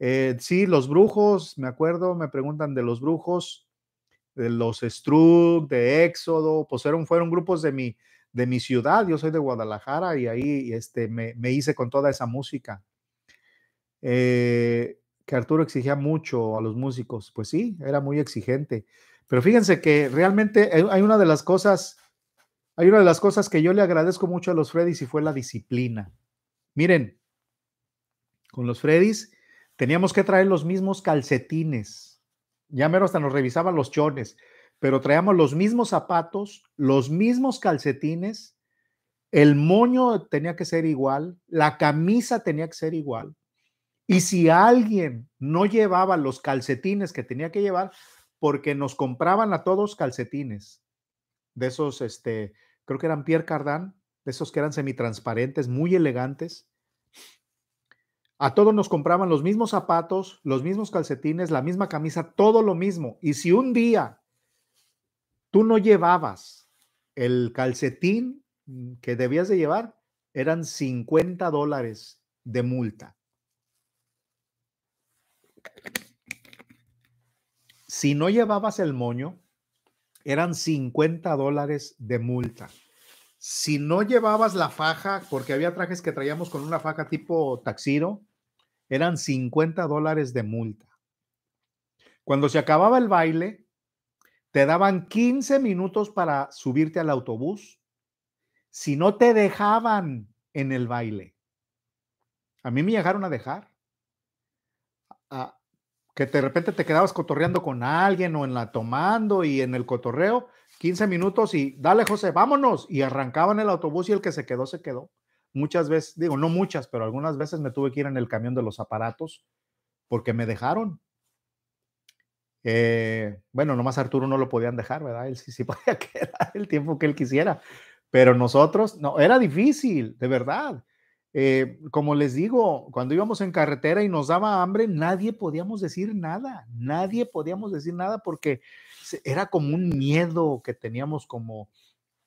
S1: Eh, sí, los brujos, me acuerdo, me preguntan de los brujos, de los Strug, de Éxodo, pues fueron, grupos de mi, de mi ciudad, yo soy de Guadalajara y ahí este, me, hice con toda esa música. Eh, que Arturo exigía mucho a los músicos, pues sí, era muy exigente. Pero fíjense que realmente hay una de las cosas, hay una de las cosas que yo le agradezco mucho a los Freddys y fue la disciplina. Miren, con los Freddys Teníamos que traer los mismos calcetines. Ya mero hasta nos revisaban los chones, pero traíamos los mismos zapatos, los mismos calcetines, el moño tenía que ser igual, la camisa tenía que ser igual. Y si alguien no llevaba los calcetines que tenía que llevar, porque nos compraban a todos calcetines, de esos, este, creo que eran Pierre Cardin, de esos que eran semitransparentes, muy elegantes, a todos nos compraban los mismos zapatos, los mismos calcetines, la misma camisa, todo lo mismo. Y si un día tú no llevabas el calcetín que debías de llevar, eran 50 dólares de multa. Si no llevabas el moño, eran 50 dólares de multa. Si no llevabas la faja, porque había trajes que traíamos con una faja tipo taxiro, eran 50 dólares de multa. Cuando se acababa el baile, te daban 15 minutos para subirte al autobús. Si no te dejaban en el baile, a mí me llegaron a dejar. que de repente te quedabas cotorreando con alguien o en la tomando y en el cotorreo, 15 minutos y dale José, vámonos. Y arrancaban el autobús y el que se quedó, se quedó muchas veces, digo, no muchas, pero algunas veces me tuve que ir en el camión de los aparatos porque me dejaron. Eh, bueno, nomás Arturo no lo podían dejar, ¿verdad? Él sí, podía quedar el tiempo que él quisiera, pero nosotros, no, era difícil, de verdad. Eh, como les digo, cuando íbamos en carretera y nos daba hambre, nadie podíamos decir nada, nadie podíamos decir nada porque era como un miedo que teníamos como,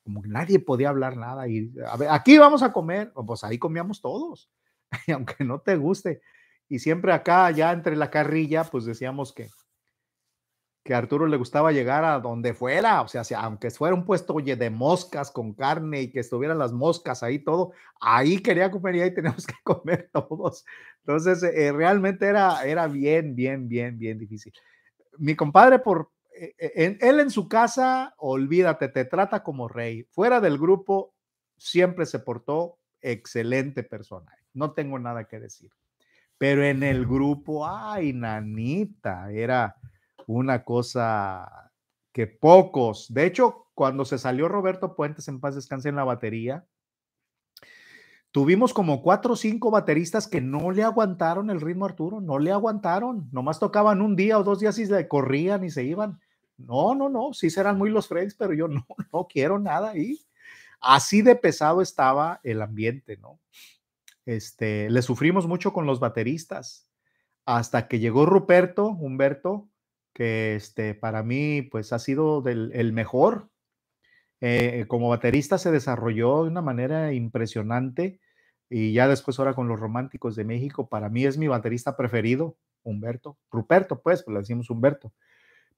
S1: como nadie podía hablar nada y a ver, aquí vamos a comer, pues ahí comíamos todos, y aunque no te guste. Y siempre acá, ya entre la carrilla, pues decíamos que, que a Arturo le gustaba llegar a donde fuera, o sea, aunque fuera un puesto de moscas con carne y que estuvieran las moscas ahí todo, ahí quería comer y ahí teníamos que comer todos. Entonces, eh, realmente era, era bien, bien, bien, bien difícil. Mi compadre, por, eh, eh, él en su casa, olvídate, te trata como rey. Fuera del grupo, siempre se portó excelente persona. No tengo nada que decir. Pero en el grupo, ay, nanita, era una cosa que pocos, de hecho, cuando se salió Roberto Puentes en paz descanse en la batería, tuvimos como cuatro o cinco bateristas que no le aguantaron el ritmo Arturo, no le aguantaron, nomás tocaban un día o dos días y se corrían y se iban. No, no, no, sí serán muy los Friends, pero yo no, no quiero nada ahí. Así de pesado estaba el ambiente, ¿no? Este, le sufrimos mucho con los bateristas, hasta que llegó Ruperto, Humberto, que este, para mí pues ha sido el mejor. Eh, eh, como baterista se desarrolló de una manera impresionante y ya después ahora con los Románticos de México, para mí es mi baterista preferido, Humberto, Ruperto pues, pues le decimos Humberto.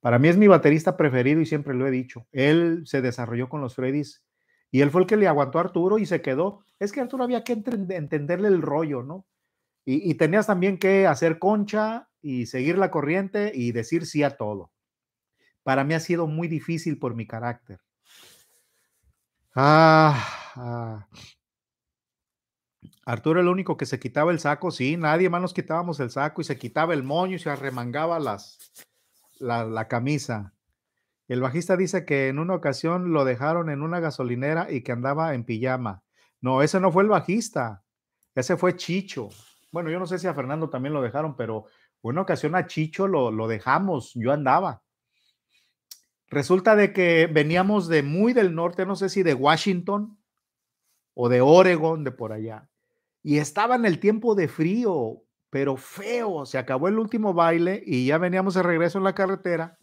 S1: Para mí es mi baterista preferido y siempre lo he dicho. Él se desarrolló con los Freddys y él fue el que le aguantó a Arturo y se quedó. Es que Arturo había que entenderle el rollo, ¿no? Y, tenías también que hacer concha y seguir la corriente y decir sí a todo. Para mí ha sido muy difícil por mi carácter. Ah, ah. Arturo el único que se quitaba el saco, sí, nadie más nos quitábamos el saco y se quitaba el moño y se arremangaba las, la, camisa. El bajista dice que en una ocasión lo dejaron en una gasolinera y que andaba en pijama. No, ese no fue el bajista, ese fue Chicho. Bueno, yo no sé si a Fernando también lo dejaron, pero una ocasión a Chicho lo, dejamos, yo andaba. Resulta de que veníamos de muy del norte, no sé si de Washington o de Oregon, de por allá. Y estaba en el tiempo de frío, pero feo. Se acabó el último baile y ya veníamos de regreso en la carretera.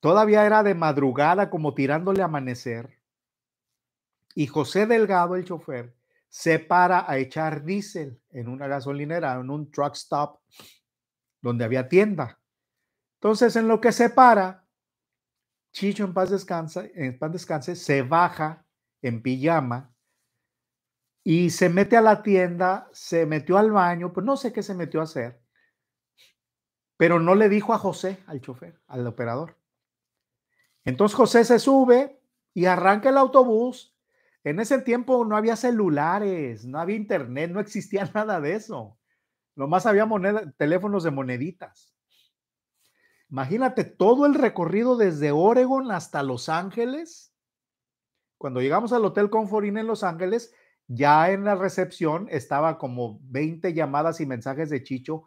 S1: Todavía era de madrugada, como tirándole a amanecer. Y José Delgado, el chofer, se para a echar diésel en una gasolinera, en un truck stop, donde había tienda. Entonces, en lo que se para, Chicho en paz descansa, en paz descanse, se baja en pijama y se mete a la tienda, se metió al baño, pues no sé qué se metió a hacer, pero no le dijo a José, al chofer, al operador. Entonces José se sube y arranca el autobús. En ese tiempo no había celulares, no había internet, no existía nada de eso. más había teléfonos de moneditas. Imagínate todo el recorrido desde Oregon hasta Los Ángeles. Cuando llegamos al Hotel Conforín en Los Ángeles, ya en la recepción estaba como 20 llamadas y mensajes de Chicho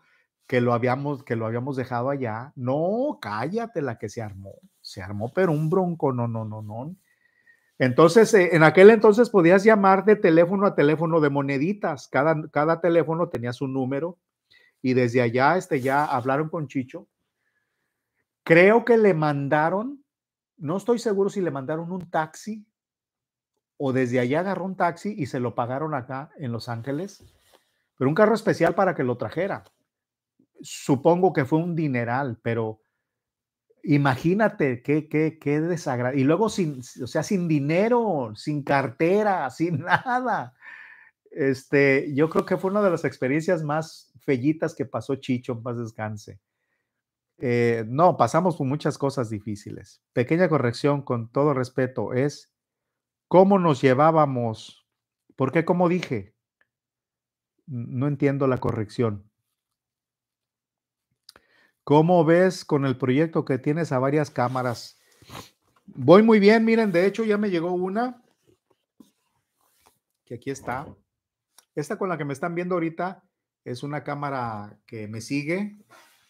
S1: que lo habíamos, que lo habíamos dejado allá. No, cállate la que se armó. Se armó, pero un bronco, no, no, no, no. Entonces, eh, en aquel entonces podías llamar de teléfono a teléfono de moneditas. Cada, cada teléfono tenía su número y desde allá este, ya hablaron con Chicho. Creo que le mandaron, no estoy seguro si le mandaron un taxi o desde allá agarró un taxi y se lo pagaron acá en Los Ángeles, pero un carro especial para que lo trajera. Supongo que fue un dineral, pero imagínate qué, qué, qué desagradable. Y luego sin, o sea, sin dinero, sin cartera, sin nada. Este, yo creo que fue una de las experiencias más fellitas que pasó Chicho, en paz descanse. Eh, no, pasamos por muchas cosas difíciles. Pequeña corrección, con todo respeto, es cómo nos llevábamos, porque como dije, no entiendo la corrección. ¿Cómo ves con el proyecto que tienes a varias cámaras? Voy muy bien, miren, de hecho ya me llegó una, que aquí está. Esta con la que me están viendo ahorita es una cámara que me sigue,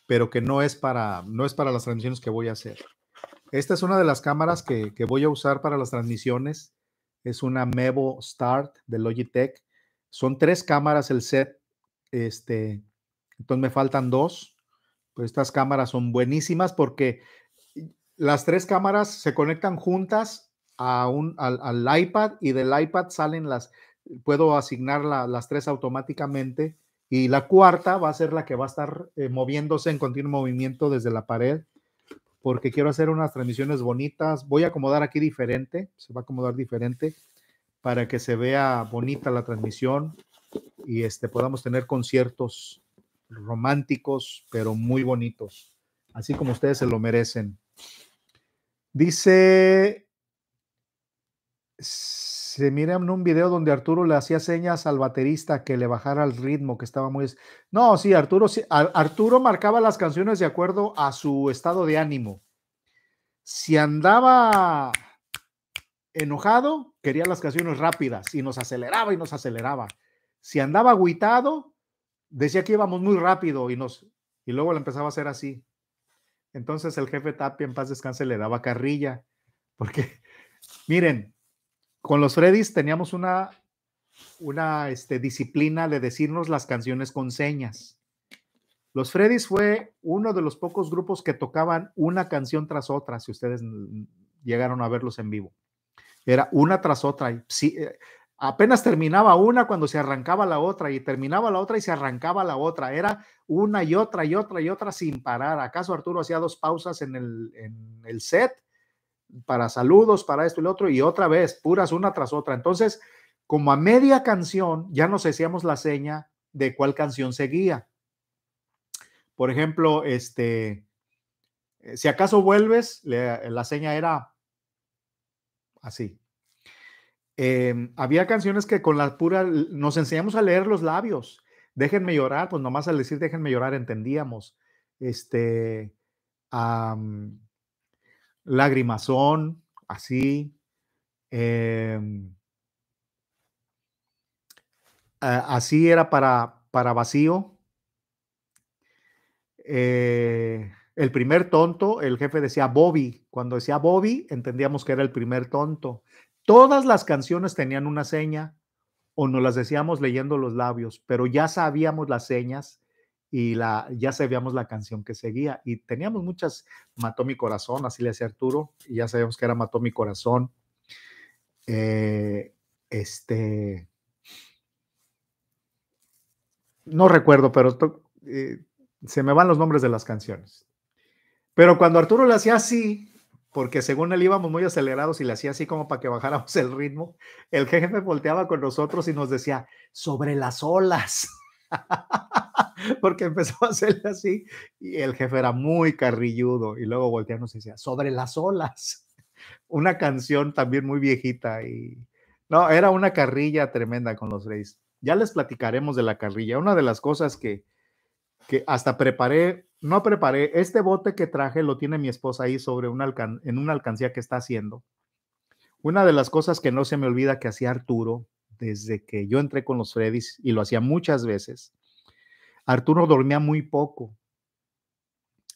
S1: pero que no es para, no es para las transmisiones que voy a hacer. Esta es una de las cámaras que, que voy a usar para las transmisiones es una Mevo Start de Logitech. Son tres cámaras el set, este, entonces me faltan dos, estas cámaras son buenísimas porque las tres cámaras se conectan juntas al, iPad y del iPad salen las, puedo asignar las tres automáticamente y la cuarta va a ser la que va a estar eh, moviéndose en continuo movimiento desde la pared porque quiero hacer unas transmisiones bonitas. Voy a acomodar aquí diferente, se va a acomodar diferente para que se vea bonita la transmisión y este, podamos tener conciertos románticos, pero muy bonitos, así como ustedes se lo merecen. Dice se mira en un video donde Arturo le hacía señas al baterista que le bajara el ritmo, que estaba muy... No, sí, Arturo, Arturo marcaba las canciones de acuerdo a su estado de ánimo. Si andaba enojado, quería las canciones rápidas y nos aceleraba y nos aceleraba. Si andaba agüitado, decía que íbamos muy rápido y nos... Y luego le empezaba a hacer así. Entonces el jefe Tapia, en paz descanse, le daba carrilla. Porque, miren, con los Freddys teníamos una, una este, disciplina de decirnos las canciones con señas. Los Freddys fue uno de los pocos grupos que tocaban una canción tras otra, si ustedes llegaron a verlos en vivo. Era una tras otra. Y, sí, eh, apenas terminaba una cuando se arrancaba la otra y terminaba la otra y se arrancaba la otra. Era una y otra y otra y otra sin parar. ¿Acaso Arturo hacía dos pausas en el, en el set? para saludos, para esto y lo otro, y otra vez, puras una tras otra. Entonces, como a media canción, ya nos hacíamos la seña de cuál canción seguía. Por ejemplo, este, eh, si acaso vuelves, la seña era así. Em, había canciones que con la pura, nos enseñamos a leer los labios. Déjenme llorar, pues nomás al decir déjenme llorar entendíamos. Este, Lágrimasón, así. Em, así era para, para vacío. Eh, el primer tonto, el jefe decía Bobby. Cuando decía Bobby, entendíamos que era el primer tonto. Todas las canciones tenían una seña o nos las decíamos leyendo los labios, pero ya sabíamos las señas y ya sabíamos la canción que seguía y teníamos muchas, Mató mi corazón, así le hacía Arturo, y ya sabíamos que era Mató mi corazón. Eh, este, no recuerdo, pero eh, se me van los nombres de las canciones. Pero cuando Arturo le hacía así, porque según él íbamos muy acelerados y le hacía así como para que bajáramos el ritmo, el jefe volteaba con nosotros y nos decía, sobre las olas. porque empezó a hacerle así y el jefe era muy carrilludo y luego volteando y decía, sobre las olas, una canción también muy viejita y no, era una carrilla tremenda con los Reyes. Ya les platicaremos de la carrilla. Una de las cosas que, que hasta preparé, no preparé, este bote que traje lo tiene mi esposa ahí sobre un en una alcancía que está haciendo. Una de las cosas que no se me olvida que hacía Arturo desde que yo entré con los Freddys y lo hacía muchas veces, Arturo dormía muy poco.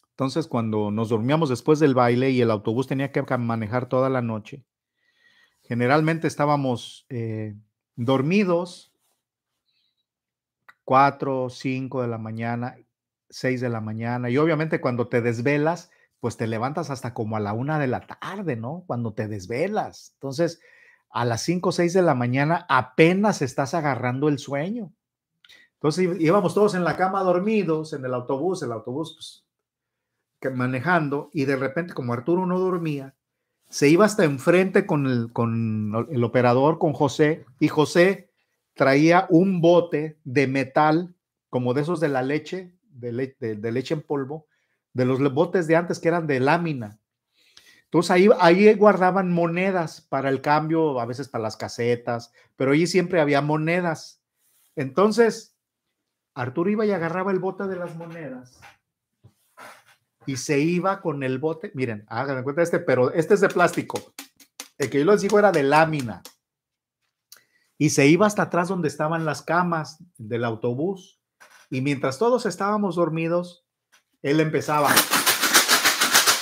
S1: Entonces, cuando nos dormíamos después del baile y el autobús tenía que manejar toda la noche, generalmente estábamos eh, dormidos 4, 5 de la mañana, 6 de la mañana. Y obviamente cuando te desvelas, pues te levantas hasta como a la una de la tarde, ¿no? Cuando te desvelas. Entonces, a las 5 o 6 de la mañana apenas estás agarrando el sueño. Entonces íbamos todos en la cama dormidos, en el autobús, el autobús pues, que manejando, y de repente, como Arturo no dormía, se iba hasta enfrente con el, operador, con José, y José traía un bote de metal, como de esos de la leche, de, de leche en polvo, de los botes de antes que eran de lámina, entonces ahí, ahí guardaban monedas para el cambio, a veces para las casetas, pero ahí siempre había monedas. Entonces, Arturo iba y agarraba el bote de las monedas y se iba con el bote. Miren, háganme cuenta este, pero este es de plástico. El que yo les digo era de lámina. Y se iba hasta atrás donde estaban las camas del autobús. Y mientras todos estábamos dormidos, él empezaba.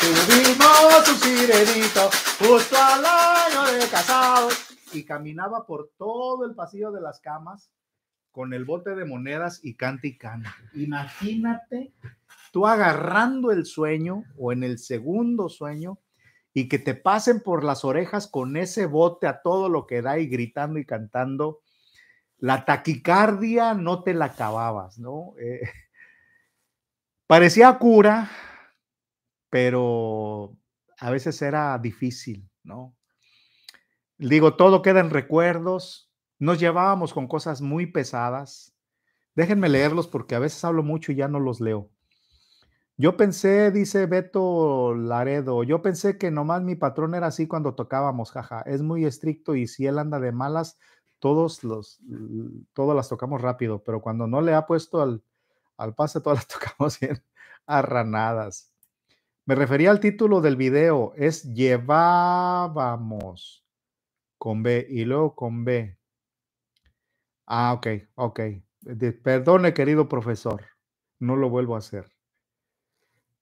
S1: Tuvimos un sirenito justo al año de casados. Y caminaba por todo el pasillo de las camas con el bote de monedas y canta y canta. Imagínate tú agarrando el sueño o en el segundo sueño y que te pasen por las orejas con ese bote a todo lo que da y gritando y cantando. La taquicardia no te la acababas, ¿no? Eh, parecía cura, pero a veces era difícil, ¿no? Digo, todo queda en recuerdos, nos llevábamos con cosas muy pesadas. Déjenme leerlos porque a veces hablo mucho y ya no los leo. Yo pensé, dice Beto Laredo, yo pensé que nomás mi patrón era así cuando tocábamos, jaja, es muy estricto y si él anda de malas, todos los, todas las tocamos rápido, pero cuando no le ha puesto al, al pase, todas las tocamos bien arranadas. Me refería al título del video, es llevábamos con B y luego con B. Ah, ok, ok. perdone, querido profesor, no lo vuelvo a hacer.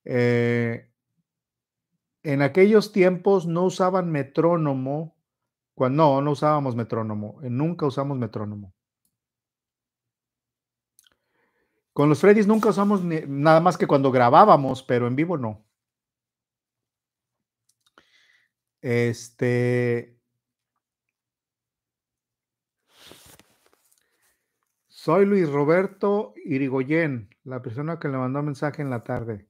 S1: Eh, en aquellos tiempos no usaban metrónomo, cuando no, no usábamos metrónomo, eh, nunca usamos metrónomo. Con los Freddy's nunca usamos nada más que cuando grabábamos, pero en vivo no. Este. Soy Luis Roberto Irigoyen, la persona que le mandó mensaje en la tarde.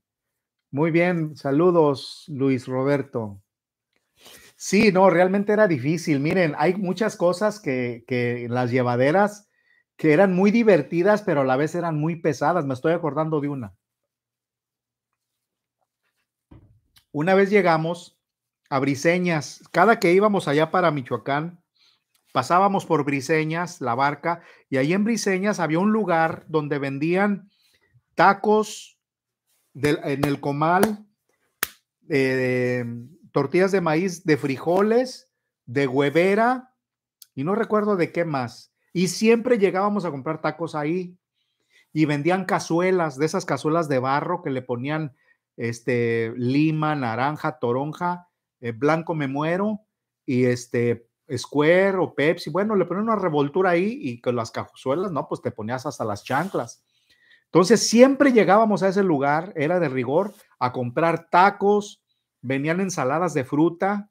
S1: Muy bien, saludos, Luis Roberto. Sí, no, realmente era difícil. Miren, hay muchas cosas que, que las llevaderas que eran muy divertidas, pero a la vez eran muy pesadas. Me estoy acordando de una. Una vez llegamos a Briseñas. Cada que íbamos allá para Michoacán, pasábamos por Briseñas, la barca, y ahí en Briseñas había un lugar donde vendían tacos en el comal, eh, tortillas de maíz, de frijoles, de huevera, y no recuerdo de qué más. Y siempre llegábamos a comprar tacos ahí y vendían cazuelas, de esas cazuelas de barro que le ponían este lima, naranja, toronja eh, blanco me muero y este Square o Pepsi, bueno, le ponían una revoltura ahí y con las cajuzuelas, ¿no? Pues te ponías hasta las chanclas. Entonces siempre llegábamos a ese lugar, era de rigor, a comprar tacos, venían ensaladas de fruta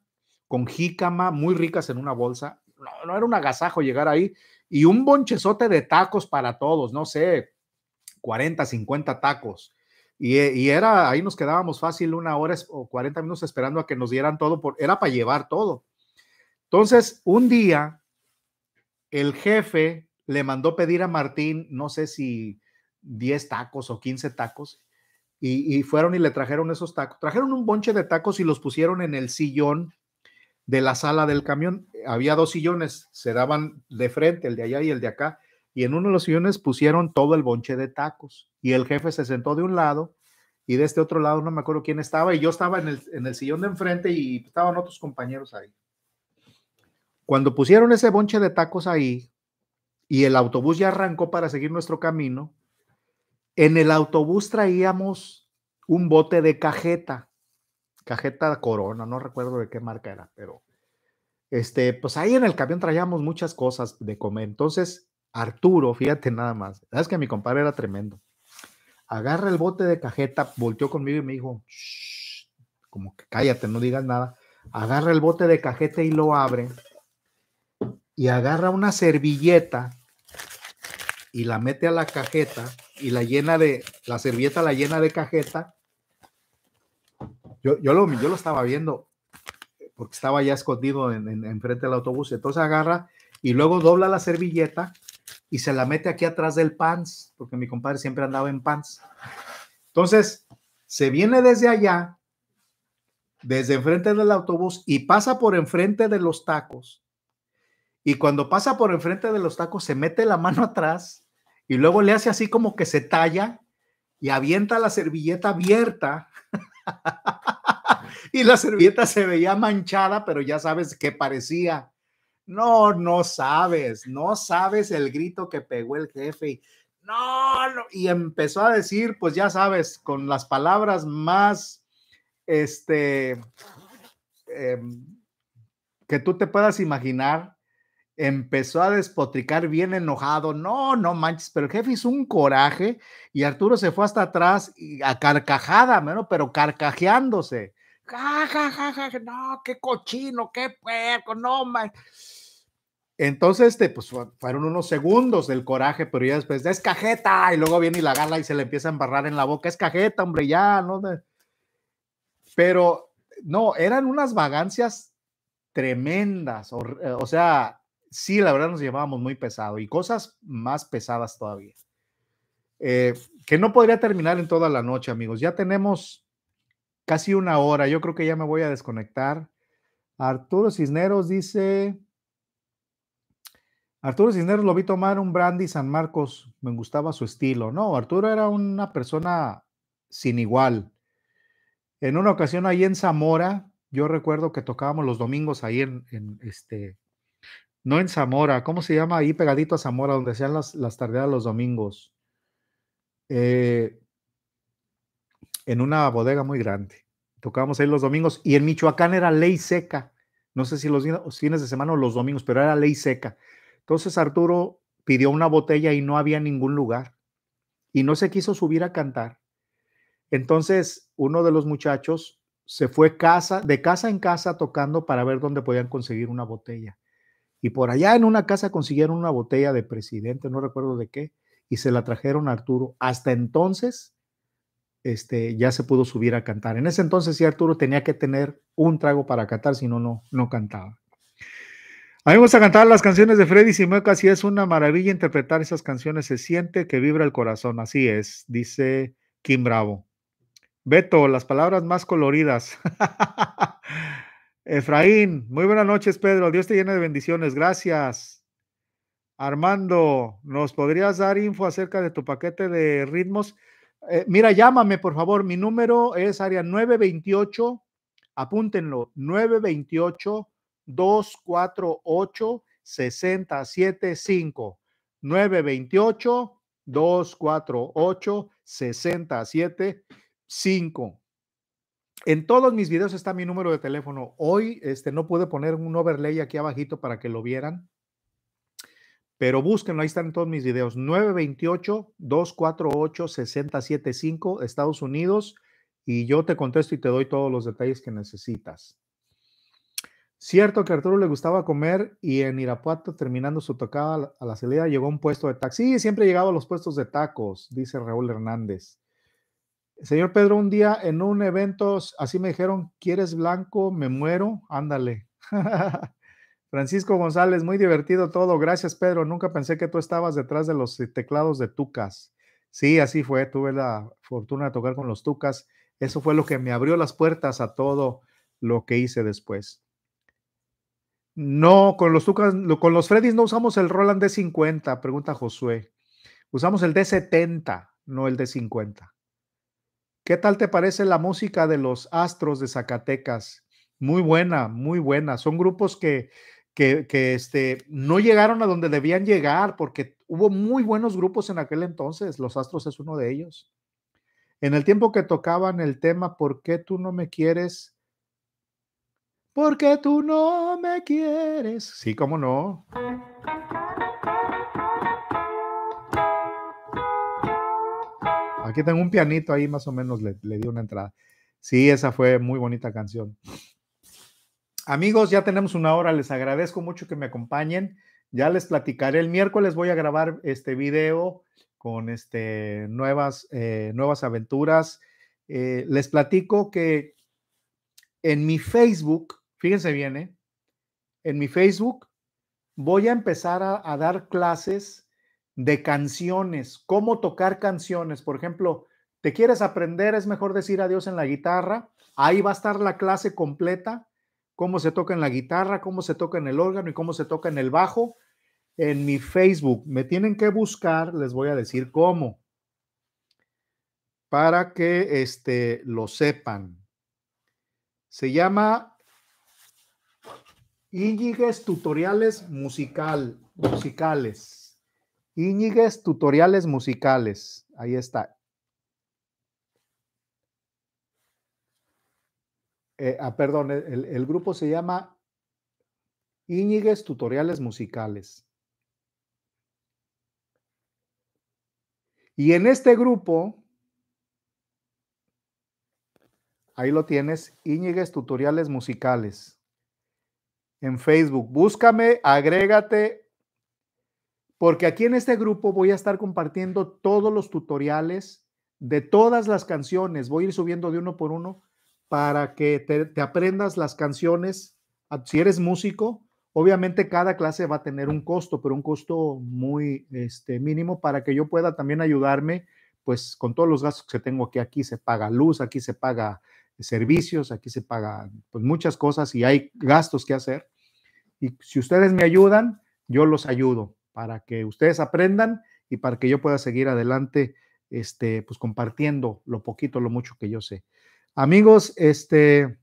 S1: con jícama, muy ricas en una bolsa. No, era un agasajo llegar ahí y un bonchezote de tacos para todos, no sé, 40, 50 tacos eh, y, era, ahí nos quedábamos fácil una hora o 40 minutos esperando a que nos dieran todo, era para llevar todo. Entonces, un día, el jefe le mandó pedir a Martín, no sé si 10 tacos o 15 tacos, y fueron y le trajeron esos tacos. Trajeron un bonche de tacos y los pusieron en el sillón de la sala del camión. Había dos sillones, se daban de frente, el de allá y el de acá y en uno de los sillones pusieron todo el bonche de tacos y el jefe se sentó de un lado y de este otro lado no me acuerdo quién estaba y yo estaba en el, en el sillón de enfrente y estaban otros compañeros ahí. Cuando pusieron ese bonche de tacos ahí y el autobús ya arrancó para seguir nuestro camino, en el autobús traíamos un bote de cajeta, cajeta Corona, no recuerdo de qué marca era, pero este, pues ahí en el camión traíamos muchas cosas de comer. Entonces, Arturo, fíjate nada más. Sabes que mi compadre era tremendo. Agarra el bote de cajeta, volteó conmigo y me dijo, como que cállate, no digas nada. Agarra el bote de cajeta y lo abre. Y agarra una servilleta y la mete a la cajeta y la llena de, la servilleta la llena de cajeta. Yo, lo, yo lo estaba viendo porque estaba ya escondido enfrente del autobús. Entonces agarra y luego dobla la servilleta y se la mete aquí atrás del pants, porque mi compadre siempre andaba en pants. Entonces, se viene desde allá, desde enfrente del autobús y pasa por enfrente de los tacos. Y cuando pasa por enfrente de los tacos, se mete la mano atrás y luego le hace así como que se talla y avienta la servilleta abierta. y la servilleta se veía manchada, pero ya sabes que parecía no, no sabes, no sabes el grito que pegó el jefe. no, y empezó a decir, pues ya sabes, con las palabras más, este, em, que tú te puedas imaginar, empezó a despotricar bien enojado. No, no manches, pero el jefe hizo un coraje y Arturo se fue hasta atrás y a carcajada, pero carcajeándose ja, ja, ja, ja, no, qué cochino, qué puerco, no, man. Entonces, este, pues fueron unos segundos del coraje, pero ya después, es cajeta, y luego viene y la gala y se le empieza a embarrar en la boca, es cajeta, hombre, ya, ¿no? Pero, no, eran unas vagancias tremendas, eh, o, sea, sí, la verdad nos llevábamos muy pesado y cosas más pesadas todavía. Eh, que no podría terminar en toda la noche, amigos. Ya tenemos casi una hora. Yo creo que ya me voy a desconectar. Arturo Cisneros dice, Arturo Cisneros lo vi tomar un brandy San Marcos, me gustaba su estilo. No, Arturo era una persona sin igual. En una ocasión ahí en Zamora, yo recuerdo que tocábamos los domingos ahí en, este, no en Zamora, ¿cómo se llama? Ahí pegadito a Zamora, donde sean las, las tardeadas los domingos. Eh, en una bodega muy grande tocábamos ahí los domingos, y en Michoacán era ley seca, no sé si los fines de semana o los domingos, pero era ley seca. Entonces Arturo pidió una botella y no había ningún lugar, y no se quiso subir a cantar. Entonces uno de los muchachos se fue casa, de casa en casa tocando para ver dónde podían conseguir una botella. Y por allá en una casa consiguieron una botella de presidente, no recuerdo de qué, y se la trajeron a Arturo. Hasta entonces este, ya se pudo subir a cantar. En ese entonces sí Arturo tenía que tener un trago para cantar, si no, no, cantaba. A mí me cantar las canciones de Freddy Simueca, y es una maravilla interpretar esas canciones. Se siente que vibra el corazón, así es, dice Kim Bravo. Beto, las palabras más coloridas. Efraín, muy buenas noches, Pedro. Dios te llena de bendiciones. Gracias. Armando, ¿nos podrías dar info acerca de tu paquete de ritmos? Eh, mira, llámame, por favor. Mi número es área 928, apúntenlo, 928-248-6075. 928-248-6075. En todos mis videos está mi número de teléfono. Hoy este, no pude poner un overlay aquí abajito para que lo vieran, pero búsquenlo, ahí están todos mis videos, 928-248-6075, Estados Unidos, y yo te contesto y te doy todos los detalles que necesitas. Cierto que a Arturo le gustaba comer y en Irapuato, terminando su tocada a la salida, llegó a un puesto de tacos. Sí, siempre llegaba a los puestos de tacos, dice Raúl Hernández. Señor Pedro, un día en un evento, así me dijeron, ¿quieres blanco? Me muero, ándale. Francisco González, muy divertido todo. Gracias, Pedro. Nunca pensé que tú estabas detrás de los eh, teclados de Tucas. Sí, así fue. Tuve la fortuna de tocar con los Tucas. Eso fue lo que me abrió las puertas a todo lo que hice después. No, con los Tucas, con los Freddys no usamos el Roland D50, pregunta Josué. Usamos el D70, no el D50. ¿Qué tal te parece la música de los Astros de Zacatecas? Muy buena, muy buena. Son grupos que que, que este, no llegaron a donde debían llegar porque hubo muy buenos grupos en aquel entonces, Los Astros es uno de ellos. En el tiempo que tocaban el tema ¿Por qué tú no me quieres? ¿Por qué tú no me quieres? Sí, cómo no. Aquí tengo un pianito ahí, más o menos le, le di una entrada. Sí, esa fue muy bonita canción. Amigos, ya tenemos una hora, les agradezco mucho que me acompañen. Ya les platicaré el miércoles, voy a grabar este video con este, nuevas, eh, nuevas aventuras. Eh, les platico que en mi Facebook, fíjense bien, eh, en mi Facebook voy a empezar a, a dar clases de canciones, cómo tocar canciones. Por ejemplo, te quieres aprender, es mejor decir adiós en la guitarra. Ahí va a estar la clase completa cómo se toca en la guitarra, cómo se toca en el órgano y cómo se toca en el bajo en mi Facebook. Me tienen que buscar, les voy a decir cómo, para que este, lo sepan. Se llama Íñigues Tutoriales Musical, Musicales. Íñigues Tutoriales Musicales. Ahí está. Eh, ah, perdón, el, grupo se llama Íñiguez Tutoriales Musicales. Y en este grupo, ahí lo tienes, Íñiguez Tutoriales Musicales. En Facebook, búscame, agrégate, porque aquí en este grupo voy a estar compartiendo todos los tutoriales de todas las canciones. Voy a ir subiendo de uno por uno para que te, aprendas las canciones. Si eres músico, obviamente cada clase va a tener un costo, pero un costo muy este, mínimo para que yo pueda también ayudarme, pues con todos los gastos que tengo aquí. Aquí se paga luz, aquí se paga servicios, aquí se paga pues, muchas cosas y hay gastos que hacer. Y si ustedes me ayudan, yo los ayudo para que ustedes aprendan y para que yo pueda seguir adelante, este, pues compartiendo lo poquito, lo mucho que yo sé. Amigos, este,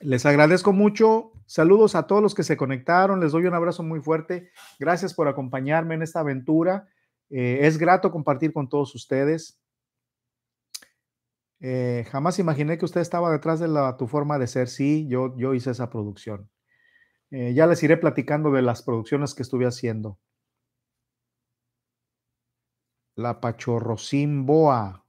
S1: les agradezco mucho. Saludos a todos los que se conectaron. Les doy un abrazo muy fuerte. Gracias por acompañarme en esta aventura. Eh, es grato compartir con todos ustedes. Eh, jamás imaginé que usted estaba detrás de la, tu forma de ser. Sí, yo, yo hice esa producción. Eh, ya les iré platicando de las producciones que estuve haciendo. La Pachorrocín Boa.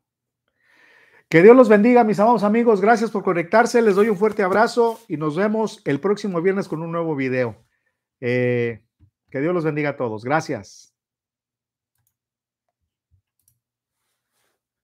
S1: Que Dios los bendiga, mis amados amigos. Gracias por conectarse. Les doy un fuerte abrazo y nos vemos el próximo viernes con un nuevo video. Eh, que Dios los bendiga a todos. Gracias.